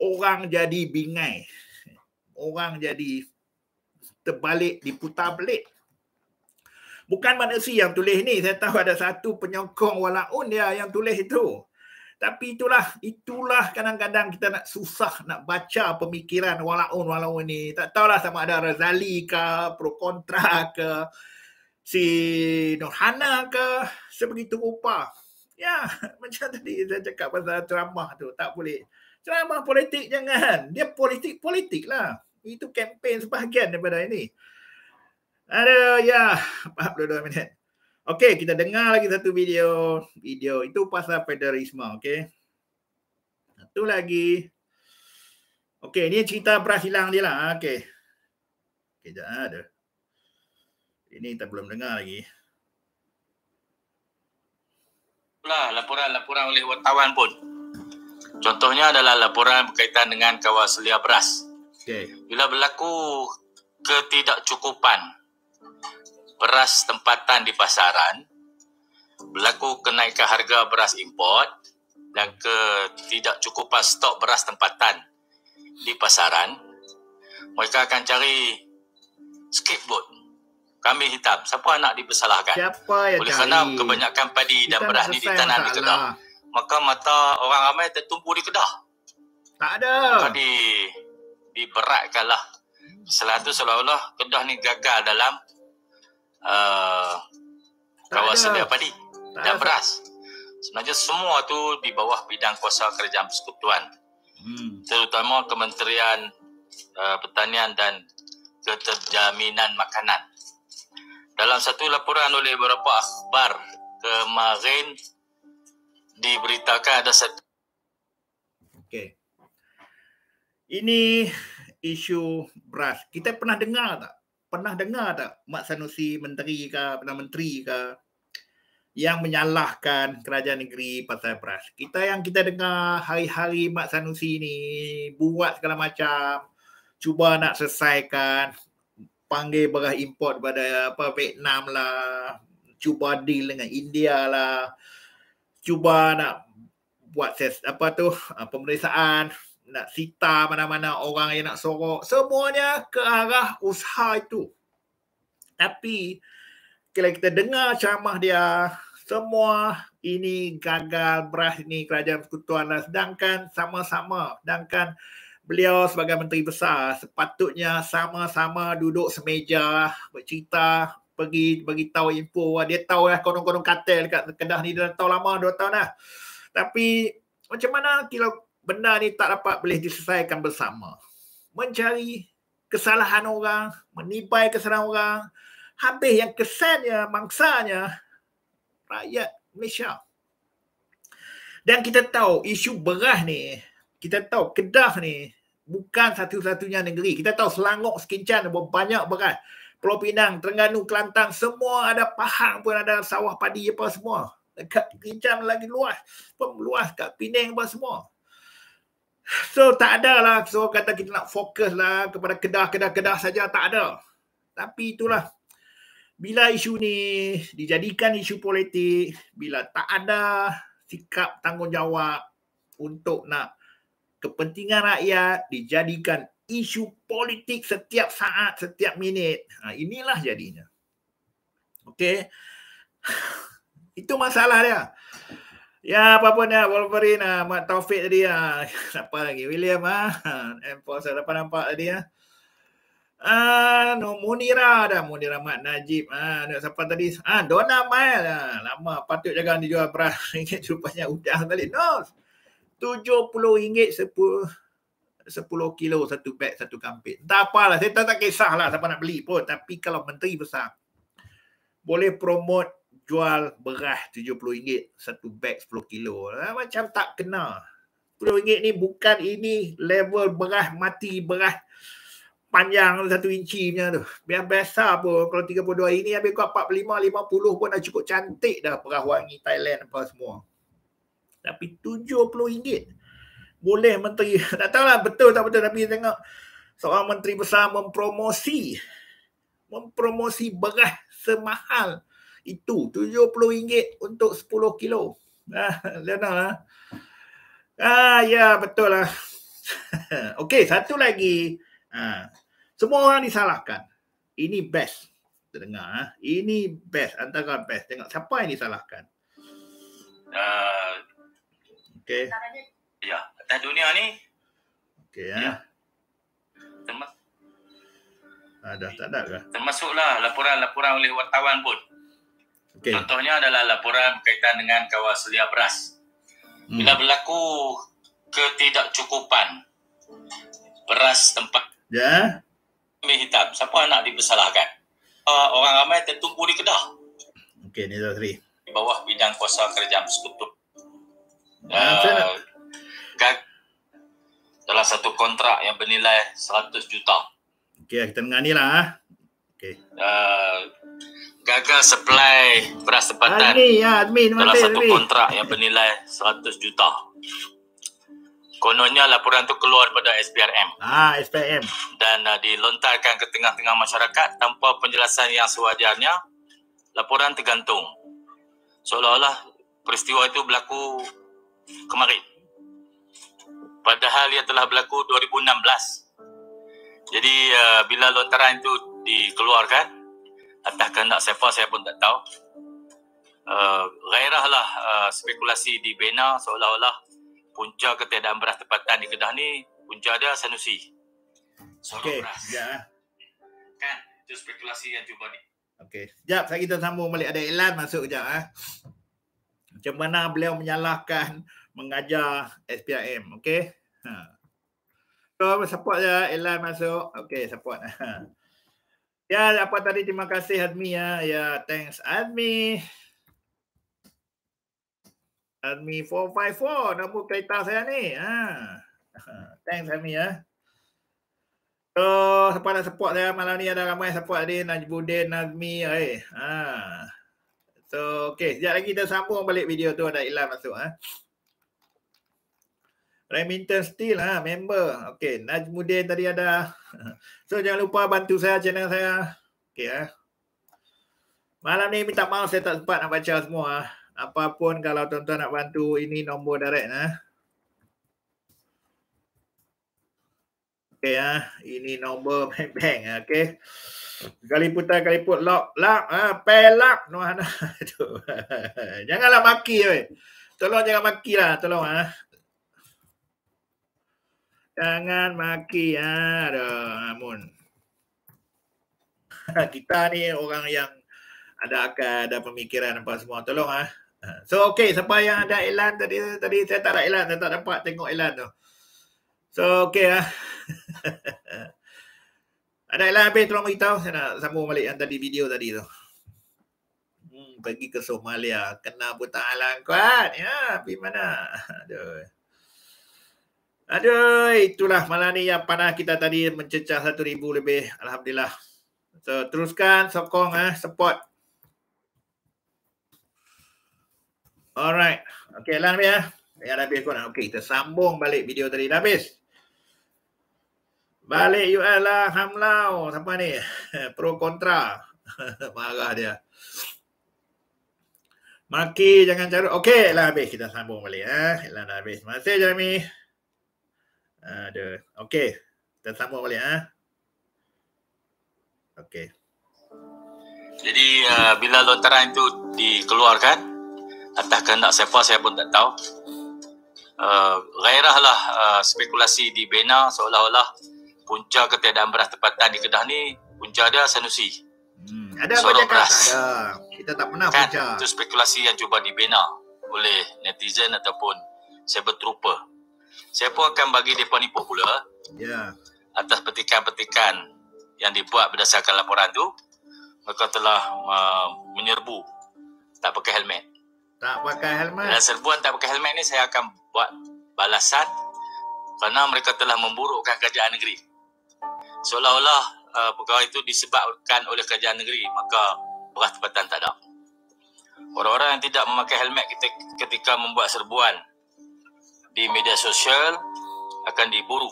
orang jadi bingai. Orang jadi terbalik, diputar belik. Bukan manusia yang tulis ni. Saya tahu ada satu penyokong walaun dia yang tulis itu. Tapi itulah, itulah kadang-kadang kita nak susah nak baca pemikiran walaun walaun ni. Tak tahulah sama ada Razali ke, pro kontra ke, si Nurhana ke, sebegitu rupa. Ya, macam tadi saya cakap pasal ceramah tu, tak boleh. Jangan bahas politik, jangan. Dia politik-politik lah. Itu kempen sebahagian daripada ini. Ada ya. 42 minit. Okey, kita dengar lagi satu video. Video itu pasal federalisme, okey. Satu lagi. Okey, ini cerita beras hilang dia lah. Okey. Okey, jap. Ada. Ini kita belum dengar lagi. Lah, laporan-laporan oleh wartawan pun. Contohnya adalah laporan berkaitan dengan kawal selia beras. Okay. Bila berlaku ketidakcukupan beras tempatan di pasaran, berlaku kenaikan harga beras import dan ketidakcukupan stok beras tempatan di pasaran, mereka akan cari scapegoat. Kami hitam. Siapa nak dipersalahkan? Siapa yang boleh cari? Oleh sana kebanyakan padi dan beras ni ditanam di Kedah. Lah maka mata orang ramai tertumpu di Kedah. Tak ada. Maka di diberatkanlah. Setelah itu seolah-olah Kedah ni gagal dalam uh, kawasan dia padi tak dan ada. beras. Sebenarnya semua tu di bawah bidang kuasa kerajaan persekutuan. Hmm. Terutama Kementerian uh, Pertanian dan Keterjaminan Makanan. Dalam satu laporan oleh beberapa akhbar kemarin diberitakan ada satu okey ini isu beras kita pernah dengar tak pernah dengar tak Mak Sanusi menteri ke pernah menteri ke yang menyalahkan kerajaan negeri pasal beras kita yang kita dengar hari-hari Mak Sanusi ni buat segala macam cuba nak selesaikan panggil beras import pada apa Vietnam lah cuba deal dengan India lah cuba nak buat ses apa tu uh, pemeriksaan nak sita mana-mana orang yang nak sorok semuanya ke arah usaha itu tapi bila kita dengar ceramah dia semua ini gagal beras ini kerajaan persekutuan lah. sedangkan sama-sama sedangkan beliau sebagai menteri besar sepatutnya sama-sama duduk semeja bercerita pergi bagi tahu info dia tahu lah konon-konon kata dekat kedah ni dia dah tahu lama dua tahun dah tapi macam mana kalau benda ni tak dapat boleh diselesaikan bersama mencari kesalahan orang menibai kesalahan orang habis yang kesannya mangsanya rakyat Malaysia dan kita tahu isu berah ni kita tahu kedah ni bukan satu-satunya negeri kita tahu selangor sekincan banyak berah Pulau Pinang, Terengganu, Kelantan, semua ada pahang pun ada sawah padi apa semua. Dekat Kincang lagi luas, pun luas kat Pinang apa semua. So tak ada lah, so kata kita nak fokus lah kepada kedah, kedah, kedah saja tak ada. Tapi itulah, bila isu ni dijadikan isu politik, bila tak ada sikap tanggungjawab untuk nak kepentingan rakyat dijadikan isu politik setiap saat, setiap minit. Ha, inilah jadinya. Okey. Itu masalah dia. Ya, apa pun ya, Wolverine, ah, Mat Taufik tadi, ah. siapa lagi, William, ah. m ada apa dapat nampak tadi. Ah. Ah, no, Munira ada, Munira Mat Najib. Ah, ha. no, siapa tadi? Ah, Dona Mail. Ah. lama, patut jangan dijual beras. Ingat rupanya udah balik. No, RM70 sepuluh 10 kilo satu beg satu kampit. Entah apalah, saya tak, tak kisahlah siapa nak beli pun. Tapi kalau menteri besar, boleh promote jual beras RM70 satu beg 10 kilo. Ah, macam tak kena. RM10 ni bukan ini level beras mati, beras panjang satu inci punya tu. Biar biasa pun kalau 32 hari ni habis kau 45, 50 pun dah cukup cantik dah perahu wangi Thailand apa semua. Tapi RM70 boleh menteri tak tahu lah betul tak betul tapi tengok seorang menteri besar mempromosi mempromosi beras semahal itu RM70 untuk 10 kilo. Ah, Leona. Lah. Ah, ya betul lah. Okey, satu lagi. Ah, semua orang disalahkan. Ini best. Kita dengar. Ah. Ini best. Antara best. Tengok siapa yang disalahkan. Uh, Okey. Ya. Yeah atas dunia ni. Okey ya. Eh. termasuk. ha, ah, dah tak ada kah? Termasuklah laporan-laporan oleh wartawan pun. Okay. Contohnya adalah laporan berkaitan dengan kawal selia beras. Hmm. Bila berlaku ketidakcukupan beras tempat ya kami hitam siapa nak dipersalahkan uh, ah, orang ramai tertumpu di kedah okey ni dah di bawah bidang kuasa kerajaan persekutu uh, dibitkan dalam satu kontrak yang bernilai 100 juta. Okey, lah, kita dengar ni lah. Ah. Okey. Uh, gagal supply beras tempatan admin, ya, admin, dalam admin, satu admin. kontrak yang bernilai 100 juta. Kononnya laporan tu keluar daripada SPRM. Ah, SPRM. Dan uh, dilontarkan ke tengah-tengah masyarakat tanpa penjelasan yang sewajarnya. Laporan tergantung. Seolah-olah peristiwa itu berlaku kemarin padahal ia telah berlaku 2016 jadi uh, bila lontaran itu dikeluarkan entah kehendak siapa saya pun tak tahu uh, eh, gairahlah uh, eh, spekulasi di Bena seolah-olah punca ketiadaan beras tempatan di Kedah ni punca dia Sanusi Solo okay. ya. kan itu spekulasi yang cuba ni Okey, sekejap saya kita sambung balik ada iklan masuk sekejap ah. Eh. Macam mana beliau menyalahkan mengajar SPIM. Okay. Ha. So, support je. Elan masuk. Okay, support. Ha. Ya, apa tadi? Terima kasih Admi ya. Ya, thanks Admi. Admi 454, nombor kereta saya ni. Ha. ha thanks Admi ya. So, siapa nak support saya malam ni ada ramai support tadi. Najibuddin, Nazmi. Hey. Ha. So, okay. Sekejap lagi kita sambung balik video tu ada ilan masuk. Ha. Remington Steel ha, member. Okey, Najmudin tadi ada. So jangan lupa bantu saya channel saya. Okey ya. Malam ni minta maaf saya tak sempat nak baca semua. Ah. Apa pun kalau tuan-tuan nak bantu ini nombor direct ha. Okay ya, ini nombor bank bank okey. Kali putar kali put lock lock ah ha, pay lock noh Janganlah maki oi. Tolong jangan maki lah tolong ah. Ha. Jangan maki ada amun. Kita ni orang yang ada akal, ada pemikiran apa semua. Tolong ah. So okay, siapa yang ada iklan tadi tadi saya tak ada iklan, saya tak dapat tengok iklan tu. So okay ah. ada iklan habis tolong beritahu saya nak sambung balik yang tadi video tadi tu. Hmm, pergi ke Somalia kena buta alang kuat. Ya, pergi mana? Aduh. Aduh, itulah malam ni yang panas kita tadi mencecah ribu lebih. Alhamdulillah. So, teruskan sokong, eh, support. Alright. Okay, lang ni ya. Eh. Ya, habis korang. Okay, kita sambung balik video tadi. Dah habis. Balik UL lah, Hamlau. Siapa ni? Pro kontra. Marah dia. Maki, jangan cari. Okay, lah habis. Kita sambung balik. Eh. Lah dah habis. Terima kasih, Jeremy. Ada. Okey. Kita sambung balik ah. Ha? Okey. Jadi uh, bila lontaran itu dikeluarkan atas kehendak siapa saya pun tak tahu. Uh, ah, gairahlah uh, ah, spekulasi di Bena seolah-olah punca ketiadaan beras tempatan di Kedah ni punca dia Sanusi. Hmm. Ada apa cakap? Ada. Kita tak pernah kan? punca. Itu spekulasi yang cuba dibina oleh netizen ataupun saya bertrupa saya pun akan bagi mereka ni pula ya. atas petikan-petikan yang dibuat berdasarkan laporan tu mereka telah uh, menyerbu tak pakai helmet tak pakai helmet dan serbuan tak pakai helmet ni saya akan buat balasan kerana mereka telah memburukkan kerajaan negeri seolah-olah uh, pegawai itu disebabkan oleh kerajaan negeri maka beras tempatan tak ada orang-orang yang tidak memakai helmet ketika membuat serbuan di media sosial akan diburu.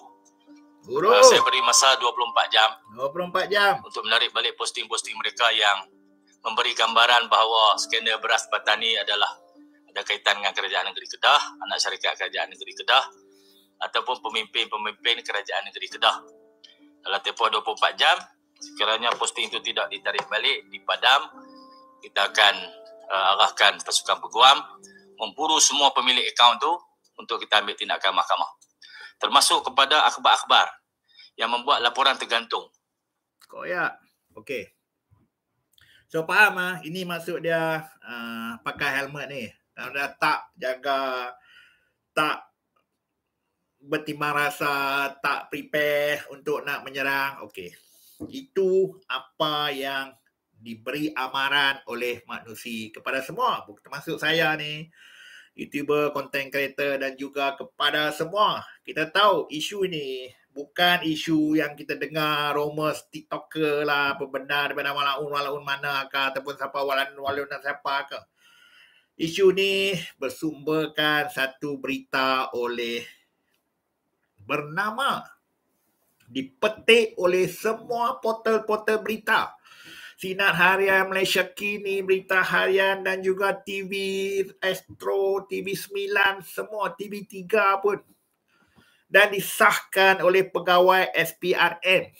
Buru. Uh, saya beri masa 24 jam. 24 jam. Untuk menarik balik posting-posting mereka yang memberi gambaran bahawa skandal beras petani adalah ada kaitan dengan kerajaan negeri Kedah, anak syarikat kerajaan negeri Kedah ataupun pemimpin-pemimpin kerajaan negeri Kedah. Dalam tempoh 24 jam, sekiranya posting itu tidak ditarik balik, dipadam, kita akan uh, arahkan pasukan peguam memburu semua pemilik akaun tu untuk kita ambil tindakan mahkamah. Termasuk kepada akhbar-akhbar yang membuat laporan tergantung. Kau ya. Okey. So faham ah ini maksud dia uh, pakai helmet ni. Kalau dah tak jaga tak bertimbang rasa, tak prepare untuk nak menyerang. Okey. Itu apa yang diberi amaran oleh manusia kepada semua termasuk saya ni YouTuber, konten creator dan juga kepada semua. Kita tahu isu ini bukan isu yang kita dengar rumors TikToker lah, pembenar daripada walaun walaun mana ke ataupun siapa walaun walaun siapa ke. Isu ini bersumberkan satu berita oleh bernama dipetik oleh semua portal-portal berita. Sinar Harian Malaysia Kini, Berita Harian dan juga TV Astro, TV 9, semua TV 3 pun dan disahkan oleh pegawai SPRM.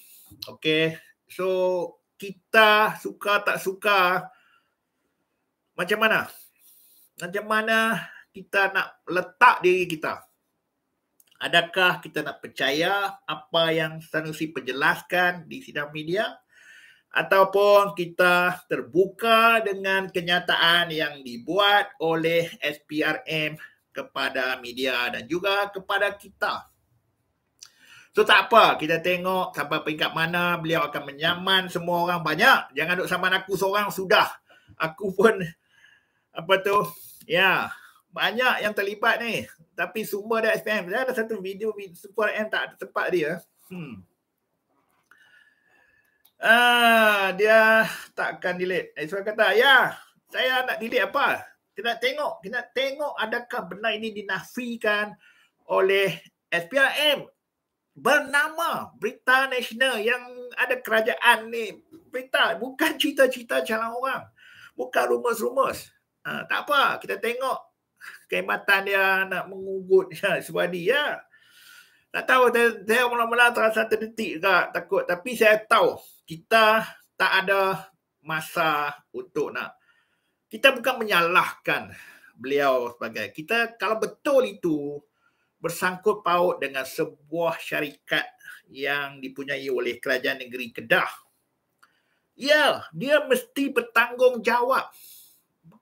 Okay, So kita suka tak suka macam mana? Macam mana kita nak letak diri kita? Adakah kita nak percaya apa yang Sanusi perjelaskan di sidang media ataupun kita terbuka dengan kenyataan yang dibuat oleh SPRM kepada media dan juga kepada kita. So tak apa, kita tengok sampai peringkat mana beliau akan menyaman semua orang banyak. Jangan duduk saman aku seorang sudah. Aku pun apa tu? Ya. Yeah. Banyak yang terlibat ni. Tapi semua dah SPM. Saya ada satu video SPM tak tepat dia. Hmm. Ah, dia takkan delete. Ezra eh, kata, ya, saya nak delete apa? Kita nak tengok. Kita nak tengok adakah benar ini dinafikan oleh SPRM. Bernama Berita Nasional yang ada kerajaan ni. Berita, bukan cerita-cerita calon orang. Bukan rumus-rumus. Ha, tak apa, kita tengok kehebatan dia nak mengugut ya, Subadi ya. Tak tahu, saya, saya mula-mula terasa terdetik juga takut. Tapi saya tahu kita tak ada masa untuk nak kita bukan menyalahkan beliau sebagai kita kalau betul itu bersangkut paut dengan sebuah syarikat yang dipunyai oleh kerajaan negeri Kedah. Ya, dia mesti bertanggungjawab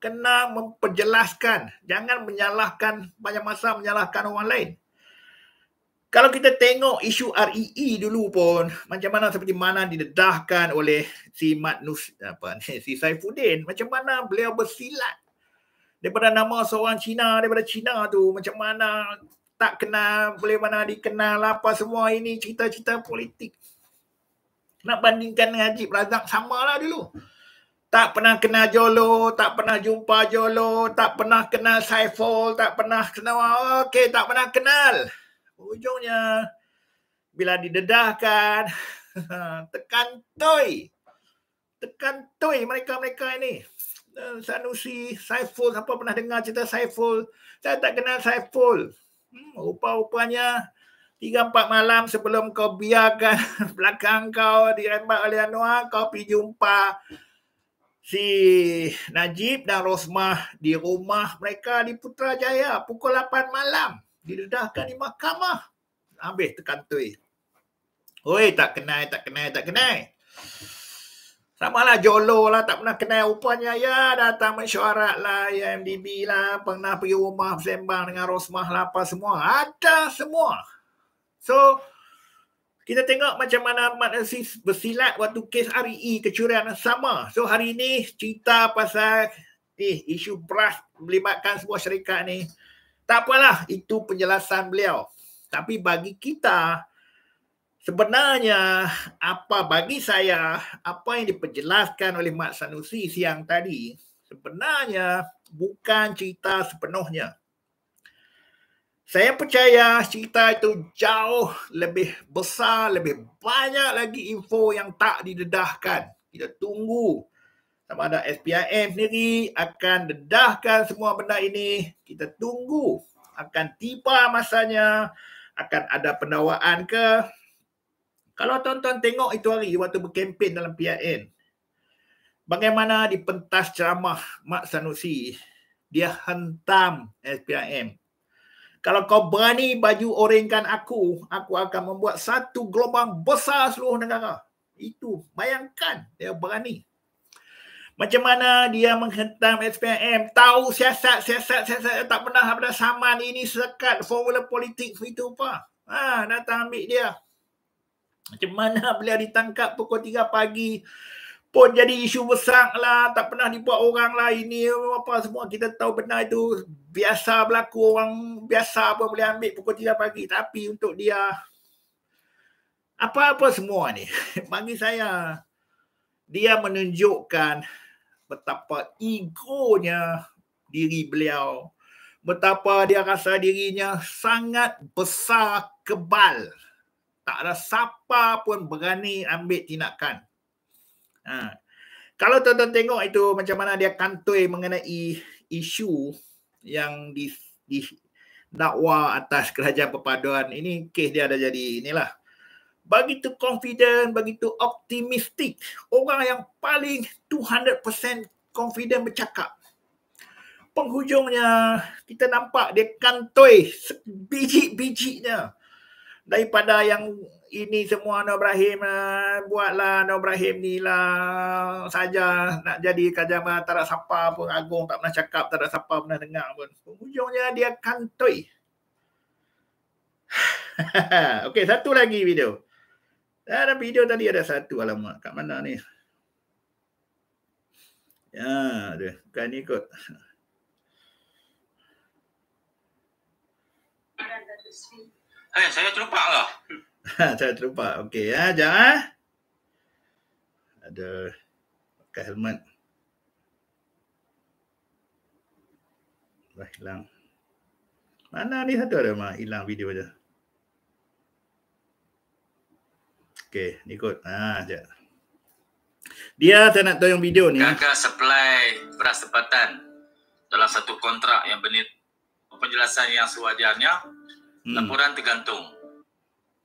kena memperjelaskan, jangan menyalahkan banyak masa menyalahkan orang lain kalau kita tengok isu REE e dulu pun macam mana seperti mana didedahkan oleh si Mat Nus apa ni si Saifuddin macam mana beliau bersilat daripada nama seorang Cina daripada Cina tu macam mana tak kenal boleh mana dikenal apa semua ini cerita-cerita politik nak bandingkan dengan Haji Razak samalah dulu tak pernah kenal Jolo, tak pernah jumpa Jolo, tak pernah kenal Saiful, tak pernah kenal, okey, tak pernah kenal. Okay, tak pernah kenal ujungnya bila didedahkan tekan toy tekan toy mereka-mereka ini eh, Sanusi, Saiful, siapa pernah dengar cerita Saiful? Saya tak kenal Saiful. Hmm, rupa-rupanya, tiga empat malam sebelum kau biarkan belakang kau dirembat oleh Anwar, kau pergi jumpa si Najib dan Rosmah di rumah mereka di Putrajaya pukul 8 malam diledahkan di mahkamah. Ambil tekan tui, Oi, tak kenai, tak kenai, tak kenai, Sama lah jolo lah, tak pernah kenai rupanya. Ya, datang mesyuarat lah, ya, MDB lah. Pernah pergi rumah bersembang dengan Rosmah lah, apa semua. Ada semua. So, kita tengok macam mana Ahmad Aziz bersilat waktu kes RE e kecurian sama. So, hari ni cerita pasal eh, isu beras melibatkan semua syarikat ni. Tak apalah, itu penjelasan beliau. Tapi bagi kita, sebenarnya apa bagi saya, apa yang diperjelaskan oleh Mak Sanusi siang tadi, sebenarnya bukan cerita sepenuhnya. Saya percaya cerita itu jauh lebih besar, lebih banyak lagi info yang tak didedahkan. Kita tunggu sama ada SPIM sendiri akan dedahkan semua benda ini. Kita tunggu akan tiba masanya akan ada pendawaan ke. Kalau tuan-tuan tengok itu hari waktu berkempen dalam PIN. Bagaimana di pentas ceramah Mak Sanusi dia hentam SPIM. Kalau kau berani baju orangkan aku, aku akan membuat satu gelombang besar seluruh negara. Itu bayangkan dia berani. Macam mana dia menghentam SPM Tahu siasat, siasat, siasat Tak pernah ada saman ini sekat Formula politik itu apa ha, Datang ambil dia Macam mana beliau ditangkap pukul 3 pagi Pun jadi isu besar lah Tak pernah dibuat orang lah Ini apa semua kita tahu benar itu Biasa berlaku orang Biasa pun boleh ambil pukul 3 pagi Tapi untuk dia apa-apa semua ni bagi saya dia menunjukkan betapa egonya diri beliau betapa dia rasa dirinya sangat besar kebal tak ada siapa pun berani ambil tindakan ha. kalau tuan-tuan tengok itu macam mana dia kantoi mengenai isu yang di, di dakwa atas kerajaan perpaduan ini kes dia ada jadi inilah begitu confident, begitu optimistik. Orang yang paling 200% confident bercakap. Penghujungnya, kita nampak dia kantoi sebiji-bijinya. Daripada yang ini semua Anwar Ibrahim eh, buatlah Anwar Ibrahim ni lah saja nak jadi kajama tak ada siapa pun agung tak pernah cakap tak ada siapa pernah dengar pun Penghujungnya dia kantoi Okay satu lagi video ada video tadi ada satu alamat kat mana ni? Ya, ada. Bukan ni kot. Eh, saya terlupa lah. saya terlupa. Okey, ya. Jangan. Ya. Ada pakai helmet. Dah hilang. Mana ni satu ada mah hilang video je. Okey, ikut. Ha, jap. Dia tak nak tolong video ni. Gagal supply beras tempatan dalam satu kontrak yang benar penjelasan yang sewajarnya hmm. laporan tergantung.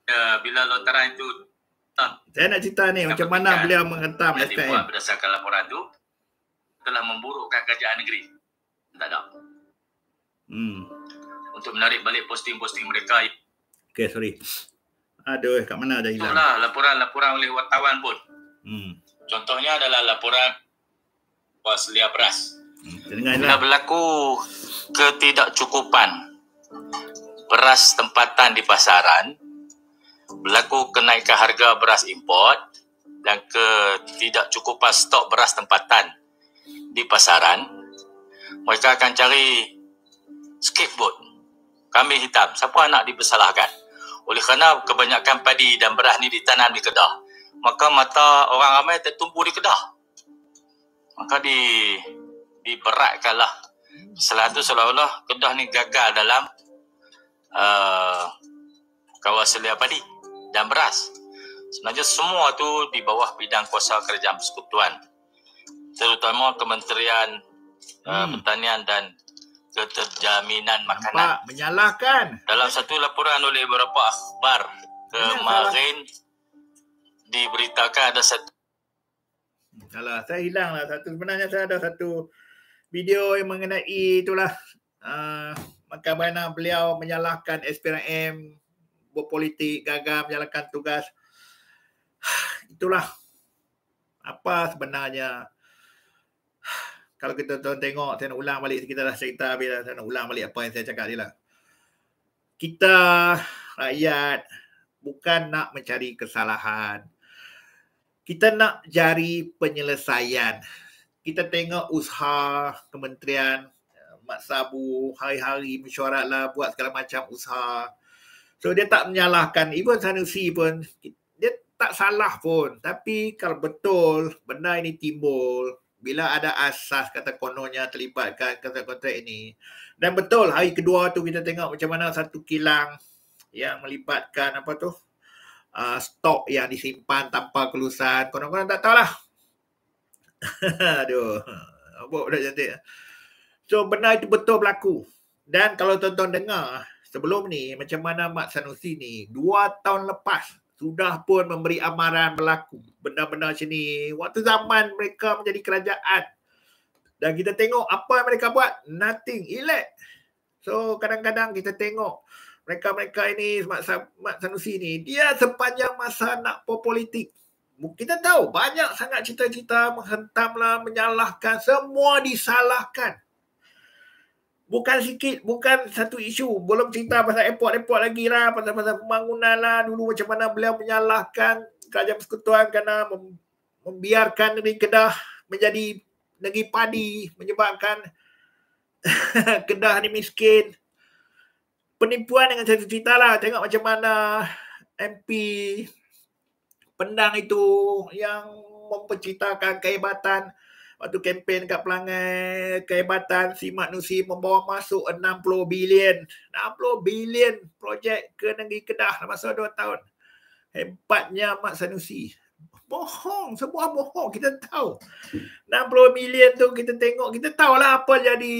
Uh, bila loteran itu uh, saya nak cerita ni macam mana beliau menghentam SPM. Dia buat berdasarkan laporan tu telah memburukkan kerajaan negeri. Tak ada. Hmm. Untuk menarik balik posting-posting mereka. Okey, sorry. Aduh, eh, kat mana ada hilang? Itulah laporan-laporan oleh wartawan pun. Hmm. Contohnya adalah laporan Puas Lia Beras. Hmm. Lah. Bila berlaku ketidakcukupan beras tempatan di pasaran, berlaku kenaikan harga beras import dan ketidakcukupan stok beras tempatan di pasaran, mereka akan cari skateboard kami hitam. Siapa nak dipersalahkan? Oleh kerana kebanyakan padi dan beras ni ditanam di Kedah, maka mata orang ramai tertumpu di Kedah. Maka di diberatkanlah. Selain itu seolah-olah Kedah ni gagal dalam uh, kawasan padi dan beras. Sebenarnya semua tu di bawah bidang kuasa kerajaan persekutuan. Terutama Kementerian uh, hmm. Pertanian dan keterjaminan makanan. Nampak, menyalahkan. Dalam satu laporan oleh beberapa akhbar kemarin diberitakan ada satu salah saya hilang lah satu. Sebenarnya saya ada satu video yang mengenai itulah uh, ah, maka mana beliau menyalahkan SPRM buat politik gagal menjalankan tugas. Itulah apa sebenarnya kalau kita tengok saya nak ulang balik kita dah cerita habis saya nak ulang balik apa yang saya cakap tadilah kita rakyat bukan nak mencari kesalahan kita nak cari penyelesaian kita tengok usaha kementerian Mat Sabu hari-hari mesyuarat lah, buat segala macam usaha so dia tak menyalahkan even Sanusi pun dia tak salah pun tapi kalau betul benda ini timbul bila ada asas kata kononnya terlibatkan kata kontrak ini dan betul hari kedua tu kita tengok macam mana satu kilang yang melibatkan apa tu uh, stok yang disimpan tanpa kelulusan konon-konon tak tahulah aduh apa benda cantik so benar itu betul berlaku dan kalau tuan-tuan dengar sebelum ni macam mana Mak Sanusi ni dua tahun lepas sudah pun memberi amaran berlaku benda-benda sini waktu zaman mereka menjadi kerajaan dan kita tengok apa yang mereka buat nothing elect so kadang-kadang kita tengok mereka-mereka ini Mat Mat Sanusi ni dia sepanjang masa nak politik kita tahu banyak sangat cerita-cerita lah menyalahkan semua disalahkan bukan sikit bukan satu isu belum cerita pasal airport-airport lagi lah pasal pasal pembangunan lah dulu macam mana beliau menyalahkan kerajaan persekutuan kerana mem- membiarkan negeri Kedah menjadi negeri padi menyebabkan Kedah ni miskin penipuan dengan satu cerita lah tengok macam mana MP pendang itu yang memperceritakan kehebatan waktu kempen kat pelanggan kehebatan si manusi membawa masuk 60 bilion 60 bilion projek ke negeri Kedah masa 2 tahun hebatnya mak sanusi bohong semua bohong kita tahu 60 bilion tu kita tengok kita tahulah apa jadi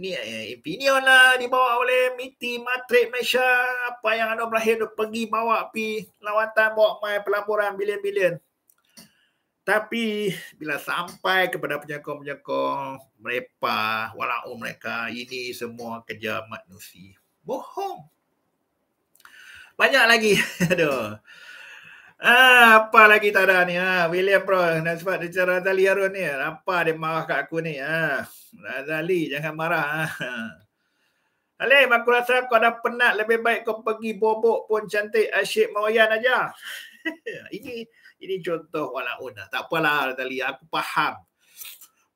ni eh, opinion lah dibawa oleh miti matrik Malaysia apa yang ada berakhir tu pergi bawa pi lawatan bawa mai pelaburan bilion-bilion tapi bila sampai kepada penyokong-penyokong mereka, walau mereka ini semua kerja manusia. Bohong. Banyak lagi. Aduh. Ah, apa lagi tak ada ni? Ha? William Pro, nak sebab dia cara Razali Harun ni. Apa dia marah kat aku ni? Ha? Razali, jangan marah. Ha? Ah. Alim, aku rasa kau dah penat. Lebih baik kau pergi bobok pun cantik. Asyik meroyan aja. ini ini contoh walaupun lah. Tak apalah Natalia, aku faham.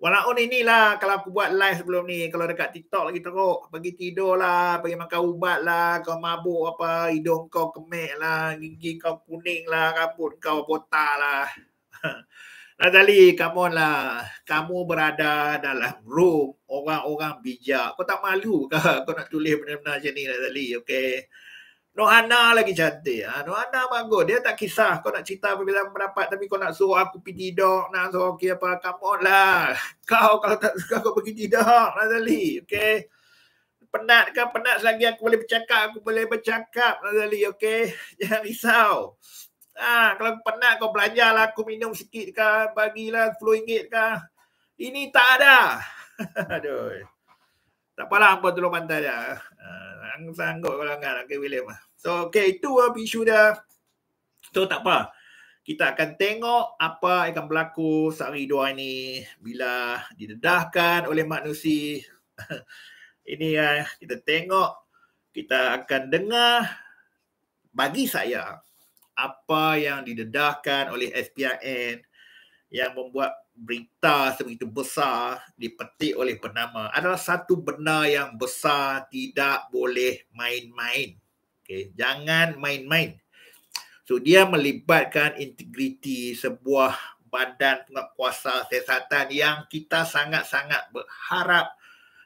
Walaupun inilah kalau aku buat live sebelum ni, kalau dekat TikTok lagi teruk, pergi tidur lah, pergi makan ubat lah, kau mabuk apa, hidung kau kemek lah, gigi kau kuning lah, rambut kau botak lah. Razali, come on lah. Kamu berada dalam room orang-orang bijak. Kau tak malu ke kau nak tulis benda-benda macam ni, Razali? Lah, okay. Nohana lagi cantik. Ha, ah, Nohana bagus. Dia tak kisah kau nak cerita perbezaan pendapat tapi kau nak suruh aku pergi tidur. Nak suruh okay, apa. Come on lah. Kau kalau tak suka kau pergi tidur. Razali. Okay. Penat kan? Penat selagi aku boleh bercakap. Aku boleh bercakap. Razali. Okay. Jangan risau. Ha, kalau penat kau belajar lah. Aku minum sikit kah. Bagilah RM10 kah. Ini tak ada. Aduh. Tak apalah apa tolong bantai dia. Ah sanggup kalau enggak nak kira William. So, okay. Itu lah isu dia. So, tak apa. Kita akan tengok apa akan berlaku sehari dua ini bila didedahkan oleh manusia. ini lah. Kita tengok. Kita akan dengar bagi saya apa yang didedahkan oleh SPRN yang membuat berita sebegitu besar dipetik oleh penama adalah satu benda yang besar tidak boleh main-main. Okay. Jangan main-main. So dia melibatkan integriti sebuah badan penguasa siasatan yang kita sangat-sangat berharap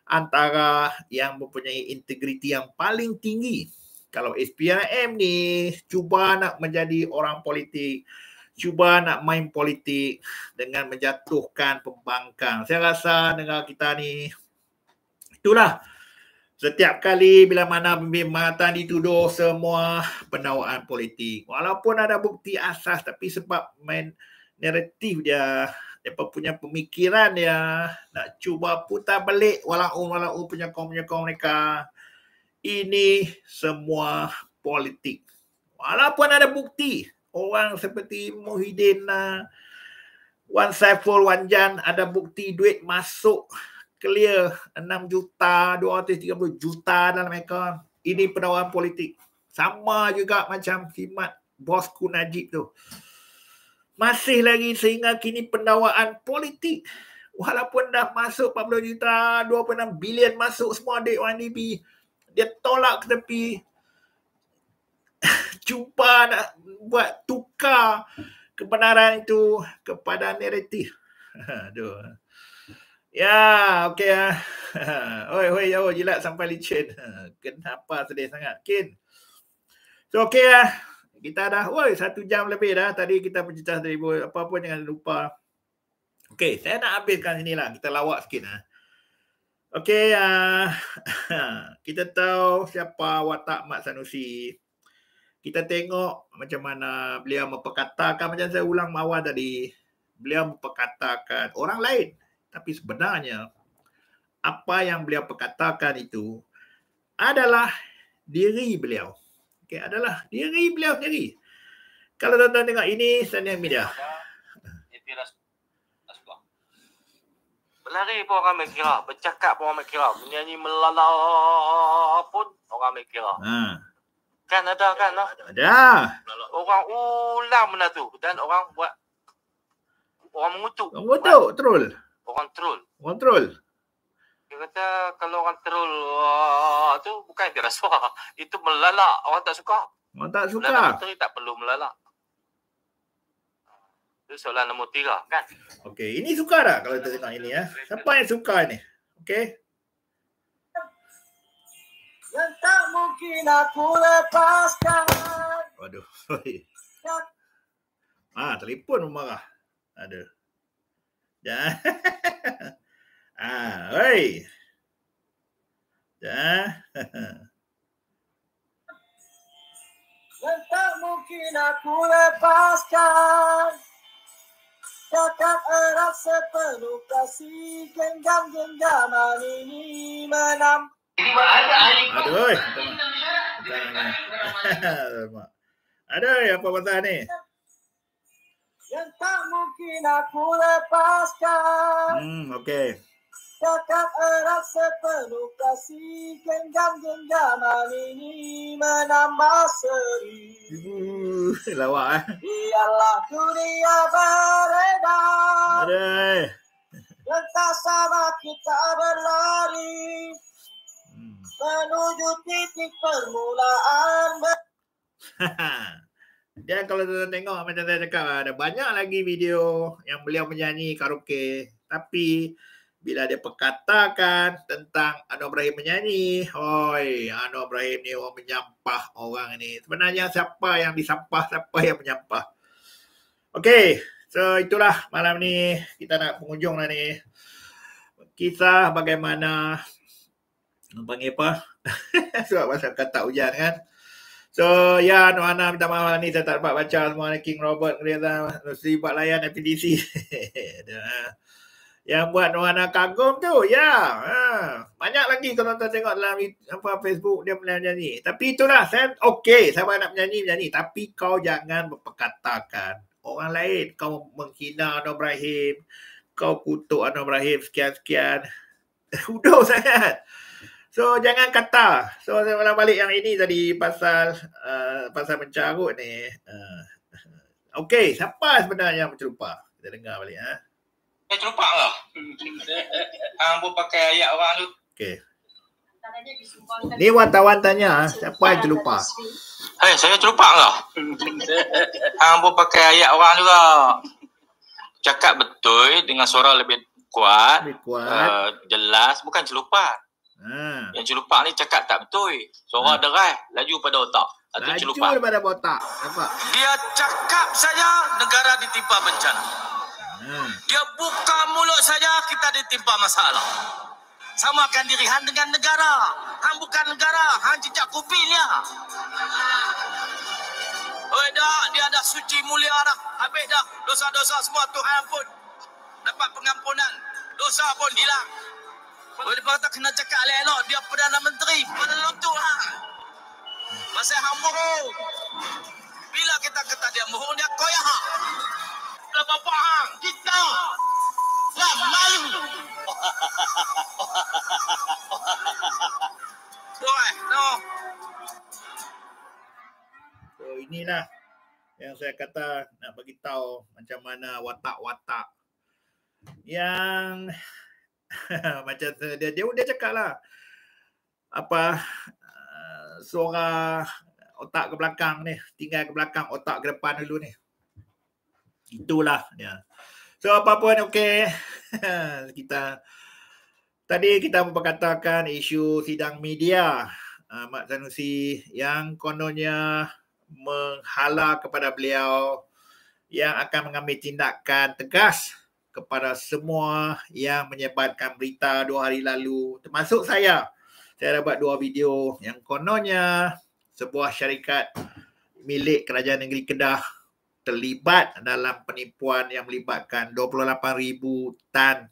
antara yang mempunyai integriti yang paling tinggi. Kalau SPRM ni cuba nak menjadi orang politik, cuba nak main politik dengan menjatuhkan pembangkang. Saya rasa negara kita ni itulah setiap kali bila mana pemimpin mata dituduh semua penawaan politik. Walaupun ada bukti asas tapi sebab main naratif dia dia punya pemikiran dia nak cuba putar balik walau walau punya kaum punya kaum mereka ini semua politik walaupun ada bukti orang seperti Muhyiddin uh, Wan Saiful Wan Jan ada bukti duit masuk clear 6 juta 230 juta dalam mereka ini penawaran politik sama juga macam simat bosku Najib tu masih lagi sehingga kini pendawaan politik walaupun dah masuk 40 juta 26 bilion masuk semua duit YDP dia tolak ke tepi cuba nak buat tukar kebenaran itu kepada naratif. Aduh. Ya, okey ya. Oi, oi, ya, jilat sampai licin. Kenapa sedih sangat, Kin? So, okey ya. Kita dah, oi, satu jam lebih dah. Tadi kita bercerita dari apa pun jangan lupa. Okey, saya nak habiskan sini lah. Kita lawak sikit lah. Okey, uh, kita tahu siapa watak Mat Sanusi kita tengok macam mana beliau memperkatakan macam saya ulang awal tadi beliau memperkatakan orang lain tapi sebenarnya apa yang beliau perkatakan itu adalah diri beliau okay, adalah diri beliau sendiri kalau tuan-tuan tengok ini Sanyang Media Berlari pun orang ambil kira Bercakap pun orang ambil kira Menyanyi melala pun orang ambil kira ha. Kan ada kan? Ada. Ada. Orang ulang benda tu. Dan orang buat. Orang mengutuk. Orang mengutuk. Troll. Orang troll. Orang troll. Dia kata kalau orang troll wah, tu bukan dia rasuah. Itu melalak. Orang tak suka. Orang tak suka. Orang menteri tak perlu melalak. Itu soalan nombor tiga kan? Okey. Ini suka tak kalau kita tengok ini? Ya? Siapa yang suka ini? Okey yang tak mungkin aku lepaskan. Waduh. ah, telefon pun marah. Ada. Ya. ah, oi. Ya. yang tak mungkin aku lepaskan. Takkan erat sepenuh kasih Genggam-genggaman ini menampak ada oi. Ada oi apa pasal ni? Yang tak mungkin aku lepaskan. Hmm, okey. Kakak erat sepenuh kasih genggam genggaman ini menambah seri. lawak eh. Biarlah dunia beredar. Ada. Lantas sama kita berlari menuju titik permulaan. Dia kalau tuan tengok macam saya cakap ada banyak lagi video yang beliau menyanyi karaoke tapi bila dia perkatakan tentang Anwar Ibrahim menyanyi, hoi Anwar Ibrahim ni orang menyampah orang ni. Sebenarnya siapa yang disampah, siapa yang menyampah. Okey, so itulah malam ni kita nak pengunjung lah ni. Kisah bagaimana panggil apa? Sebab pasal kata hujan kan. So ya yeah, Noh Ana minta maaf lah ni saya tak dapat baca semua ni King Robert ni lah mesti buat layan FDC. Ah. yang buat Noh Ana kagum tu ya. Yeah. Ha. Banyak lagi kalau tuan tengok dalam apa Facebook dia pernah menyanyi. Tapi itulah saya okey saya nak menyanyi menyanyi tapi kau jangan berpekatakan orang lain kau menghina Anwar Ibrahim kau kutuk Anwar Ibrahim sekian-sekian. Hudoh sangat. So jangan kata. So saya nak balik yang ini tadi pasal uh, pasal mencarut ni. Uh, okay, siapa sebenarnya yang terlupa? Kita dengar balik. Ha? Saya terlupa lah. Hmm. Ang pun pakai ayat orang tu. Okay. Ni wartawan tanya, ha, siapa yang terlupa? Hei, eh, saya terlupa lah. Ang pun pakai ayat orang juga. Cakap betul dengan suara lebih kuat. Lebih kuat. Uh, jelas, bukan celupat. Ha. Yang celupak ni cakap tak betul. Suara ha. derai laju pada otak. Atau laju celupak. pada otak. Nampak? Dia cakap saja negara ditimpa bencana. Ha. Dia buka mulut saja kita ditimpa masalah. Samakan diri hang dengan negara. Hang bukan negara, hang cicak kuping dia. Oi dah, dia dah suci mulia arah, Habis dah dosa-dosa semua Tuhan ampun. Dapat pengampunan. Dosa pun hilang. Boleh kata kena cakap lelok dia Perdana Menteri. Perdana Menteri ha. Masa hang mohon. Bila kita kata dia mohon dia koyak ha. Kalau bapa hang kita lah malu. Boy, no. So inilah yang saya kata nak bagi tahu macam mana watak-watak yang macam dia dia dia cakap lah apa uh, eh, suara otak ke belakang ni tinggal ke belakang otak ke depan dulu ni itulah ya so apa pun okey kita tadi kita memperkatakan isu sidang media uh, Mak Sanusi yang kononnya menghala kepada beliau yang akan mengambil tindakan tegas kepada semua yang menyebarkan berita dua hari lalu termasuk saya. Saya buat dua video yang kononnya sebuah syarikat milik kerajaan negeri Kedah terlibat dalam penipuan yang melibatkan 28,000 tan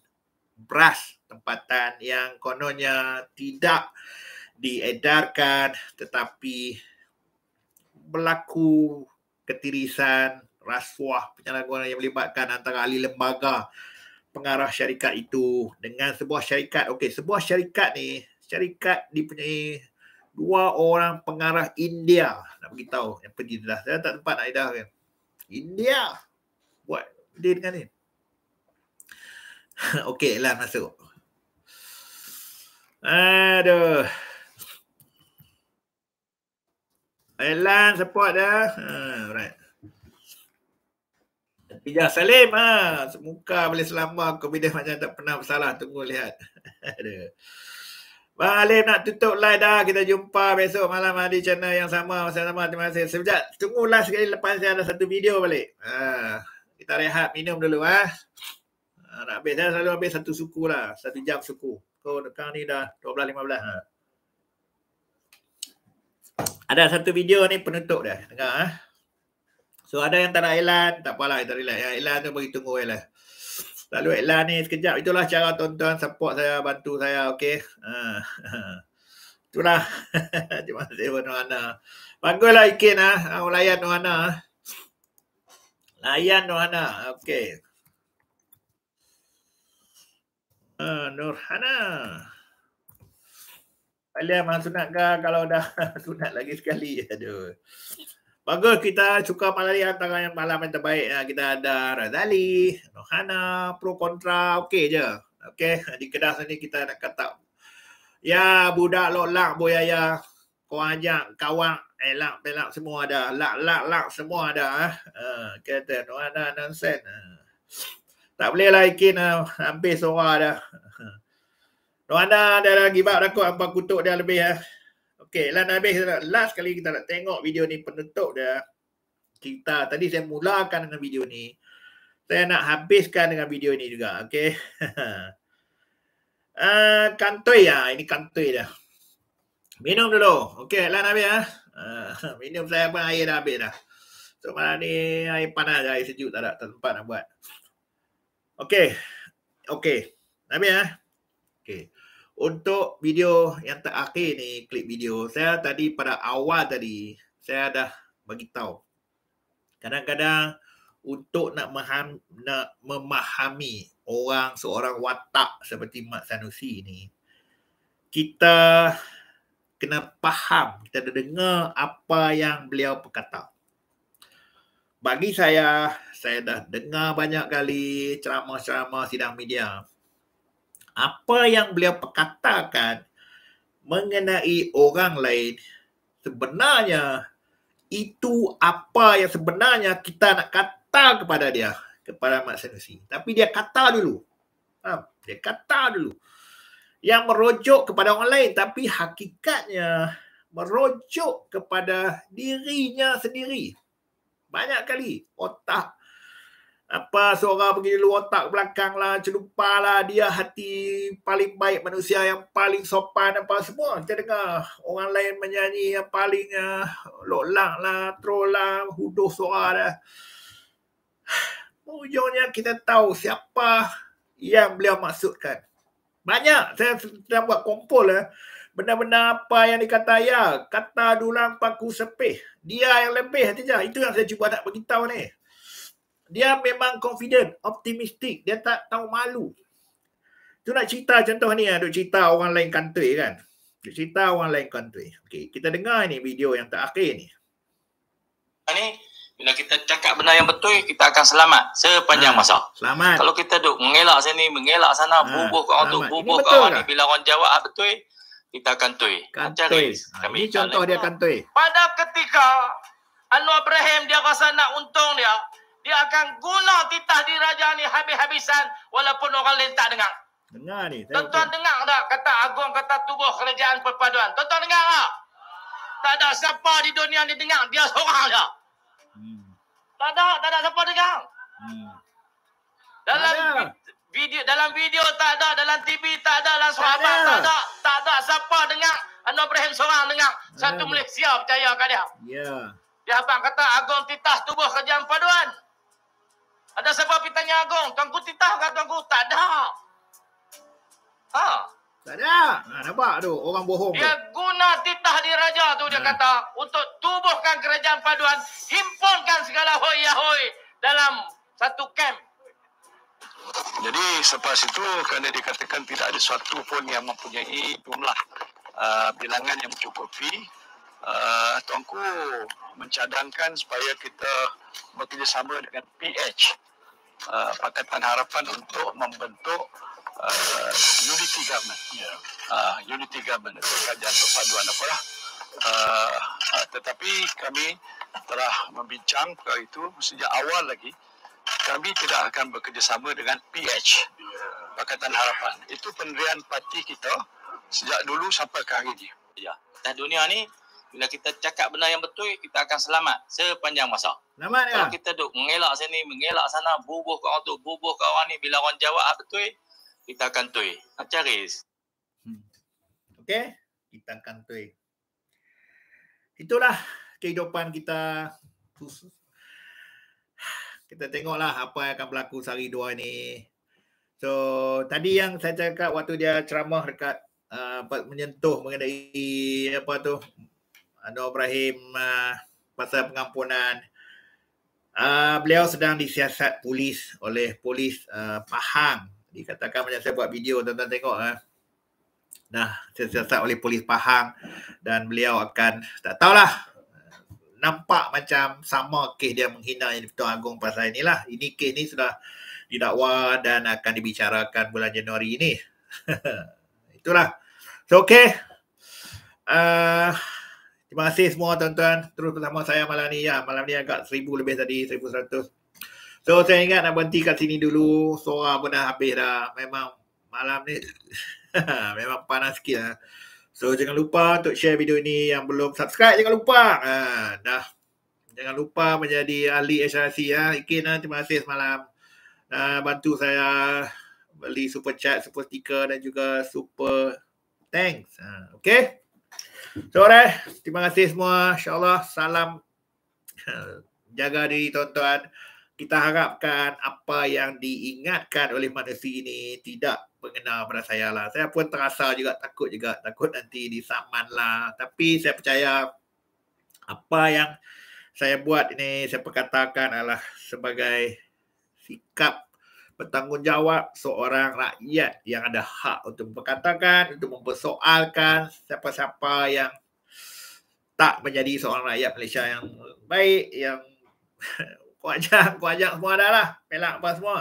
beras tempatan yang kononnya tidak diedarkan tetapi berlaku ketirisan rasuah penyalahgunaan yang melibatkan antara ahli lembaga pengarah syarikat itu dengan sebuah syarikat. Okey, sebuah syarikat ni, syarikat dipunyai dua orang pengarah India. Nak bagi tahu yang pergi dah. Saya tak tempat nak idah kan. India buat dia dengan ni. Okey, Elan masuk. Aduh. Elan support dah. Ha, alright. Pijah Salim ha. Muka boleh selamat Covid macam tak pernah bersalah Tunggu lihat Bang Alim nak tutup live dah Kita jumpa besok malam Di channel yang sama Sama-sama Terima kasih Sekejap Tunggu last sekali Lepas saya ada satu video balik ha. Kita rehat Minum dulu ha. ha. Nak habis Saya selalu habis satu suku lah Satu jam suku Kau so, dekat ni dah 12.15 ha. Ada satu video ni penutup dah. Tengok Ha. So ada yang tak nak iklan, tak apalah kita relax. Yang iklan tu bagi tunggu je lah. Lalu iklan ni sekejap. Itulah cara tuan-tuan support saya, bantu saya. Okay. Ha. Itulah. Terima saya pun Nur Hana. Baguslah Ikin lah. Ha. Ha, layan Nur Hana. Ah. Layan Nur Hana. Okay. ah Nur Hana. Alia memang sunat kah kalau dah sunat lagi sekali? Aduh. Bagus kita suka malam yang tengah yang malam yang terbaik. Ah, kita ada Razali, Rohana, pro kontra, okey je. Okey, di Kedah sini kita nak kata Ya budak lo lak ya, Kau ajak kawan elak pelak semua ada. Lak lak lak semua ada ah. Ha kata Rohana dan Sen. Ah, tak boleh lah ikin hampir suara dah. Rohana ada dah give up rekod apa kutuk dia lebih ah. Okay, lah habis last kali kita nak tengok video ni penutup dia. Kita tadi saya mulakan dengan video ni. Saya nak habiskan dengan video ni juga. Okay. uh, ah, kantoi ya, lah. ini kantoi dah. Minum dulu. Okay, lah habis ah. Uh, minum saya pun air dah habis dah. So malam ni air panas dah, air sejuk tak ada tempat nak buat. Okay, okay. Habis Okay. Ah. Okey untuk video yang terakhir ni klip video saya tadi pada awal tadi saya dah bagi tahu kadang-kadang untuk nak meham, nak memahami orang seorang watak seperti mak sanusi ni kita kena faham kita dah dengar apa yang beliau berkata bagi saya saya dah dengar banyak kali ceramah-ceramah sidang media apa yang beliau perkatakan mengenai orang lain sebenarnya itu apa yang sebenarnya kita nak kata kepada dia kepada Mak Senusi. tapi dia kata dulu dia kata dulu yang merujuk kepada orang lain tapi hakikatnya merujuk kepada dirinya sendiri banyak kali otak apa suara pergi luar otak belakang lah, celupa lah, dia hati paling baik manusia yang paling sopan apa semua. Kita dengar orang lain menyanyi yang paling uh, ah, lolak lah, troll lah, huduh suara lah. Ujungnya kita tahu siapa yang beliau maksudkan. Banyak saya sedang buat kumpul lah. Eh. Benda-benda apa yang dikata ya, kata dulang paku sepih. Dia yang lebih hati Itu yang saya cuba nak beritahu ni dia memang confident, optimistik, dia tak tahu malu. Tu nak cerita contoh ni, ada cerita orang lain country kan. Duk cerita orang lain country. Okay, kita dengar ni video yang tak terakhir ni. Ini bila kita cakap benda yang betul, kita akan selamat sepanjang ah, masa. Selamat. Kalau kita duk mengelak sini, mengelak sana, ha, bubuh kat tu, bubuh kat orang ni. Bila orang jawab ah, betul, kita akan tui. Kantui. Ha, ah, ini contoh dia kantui. Pada ketika Anwar Ibrahim dia rasa nak untung dia, dia akan guna titah diraja ni habis-habisan walaupun orang lain tak dengar. Dengar ni. Tuan-tuan dengar tak kata agung kata tubuh kerajaan perpaduan. Tuan-tuan dengar tak? Tak ada siapa di dunia ni dengar, dia seorang je. Hmm. Tak ada, tak ada siapa dengar. Hmm. Dalam video dalam video tak ada, dalam TV tak ada, dalam sahabat tak ada, tak ada siapa dengar. Anwar Ibrahim seorang dengar. Satu ya. Malaysia percaya kat dia. Ya. Yeah. Dia abang kata agung titah tubuh kerajaan perpaduan. Ada siapa pergi tanya Agong? Tuanku titah ke tuanku? Tak ada. Ha? Tak ada. Ha, nampak tu orang bohong. Dia tu. guna titah diraja tu dia ha. kata untuk tubuhkan kerajaan paduan, himpunkan segala hoi hoi dalam satu kem. Jadi selepas itu kerana dikatakan tidak ada satu pun yang mempunyai jumlah uh, bilangan yang mencukupi uh, Tuanku mencadangkan supaya kita bekerjasama dengan PH uh, ah, Pakatan Harapan untuk membentuk uh, unity government yeah. Ya. uh, unity government kerajaan perpaduan apalah uh, uh, tetapi kami telah membincang perkara itu sejak awal lagi kami tidak akan bekerjasama dengan PH Pakatan Harapan itu pendirian parti kita sejak dulu sampai ke hari ini ya dan dunia ni bila kita cakap benda yang betul kita akan selamat sepanjang masa selamat ya? kalau ya. kita duk mengelak sini mengelak sana bubuh kau orang tu bubuh kau orang ni bila orang jawab betul kita akan tui nak cari hmm. okey kita akan tui itulah kehidupan kita kita tengoklah apa yang akan berlaku sehari dua ni so tadi yang saya cakap waktu dia ceramah dekat uh, menyentuh mengenai apa tu Anwar Ibrahim uh, pasal pengampunan. Uh, beliau sedang disiasat polis oleh polis uh, Pahang. Dikatakan macam saya buat video tuan-tuan tengok. Eh. Nah, disiasat oleh polis Pahang dan beliau akan, tak tahulah, nampak macam sama kes dia menghina yang Dipertuan Agung pasal inilah. Ini kes ni sudah didakwa dan akan dibicarakan bulan Januari ini. Itulah. So, okay. Uh, Terima kasih semua tuan-tuan terus bersama saya malam ni. Ya, malam ni agak seribu lebih tadi, seratus. So saya ingat nak berhenti kat sini dulu. Suara pun dah habis dah. Memang malam ni memang panas sikit lah. So jangan lupa untuk share video ini yang belum subscribe jangan lupa. Ha, dah. Jangan lupa menjadi ahli HRC ya. Ikin lah. terima kasih semalam. Ha, bantu saya beli super chat, super sticker dan juga super thanks. Ha, okay. So alright, terima kasih semua. InsyaAllah, salam. Eh, jaga diri tuan-tuan. Kita harapkan apa yang diingatkan oleh manusia ini tidak mengenal pada saya lah. Saya pun terasa juga, takut juga. Takut nanti disaman lah. Tapi saya percaya apa yang saya buat ini, saya perkatakan adalah sebagai sikap bertanggungjawab seorang rakyat yang ada hak untuk berkatakan, untuk mempersoalkan siapa-siapa yang tak menjadi seorang rakyat Malaysia yang baik, yang kuajak, kuajak semua dah lah. Pelak apa semua.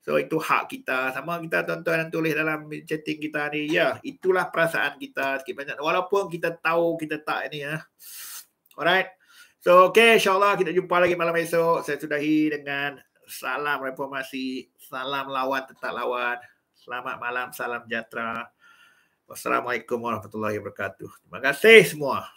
So itu hak kita. Sama kita tuan-tuan yang tulis dalam chatting kita ni. Ya, itulah perasaan kita sikit banyak. Walaupun kita tahu kita tak ni ya. Alright. So okay, insyaAllah kita jumpa lagi malam esok. Saya sudahi dengan salam reformasi. Salam lawan tetap lawan. Selamat malam, salam sejahtera. Wassalamualaikum warahmatullahi wabarakatuh. Terima kasih semua.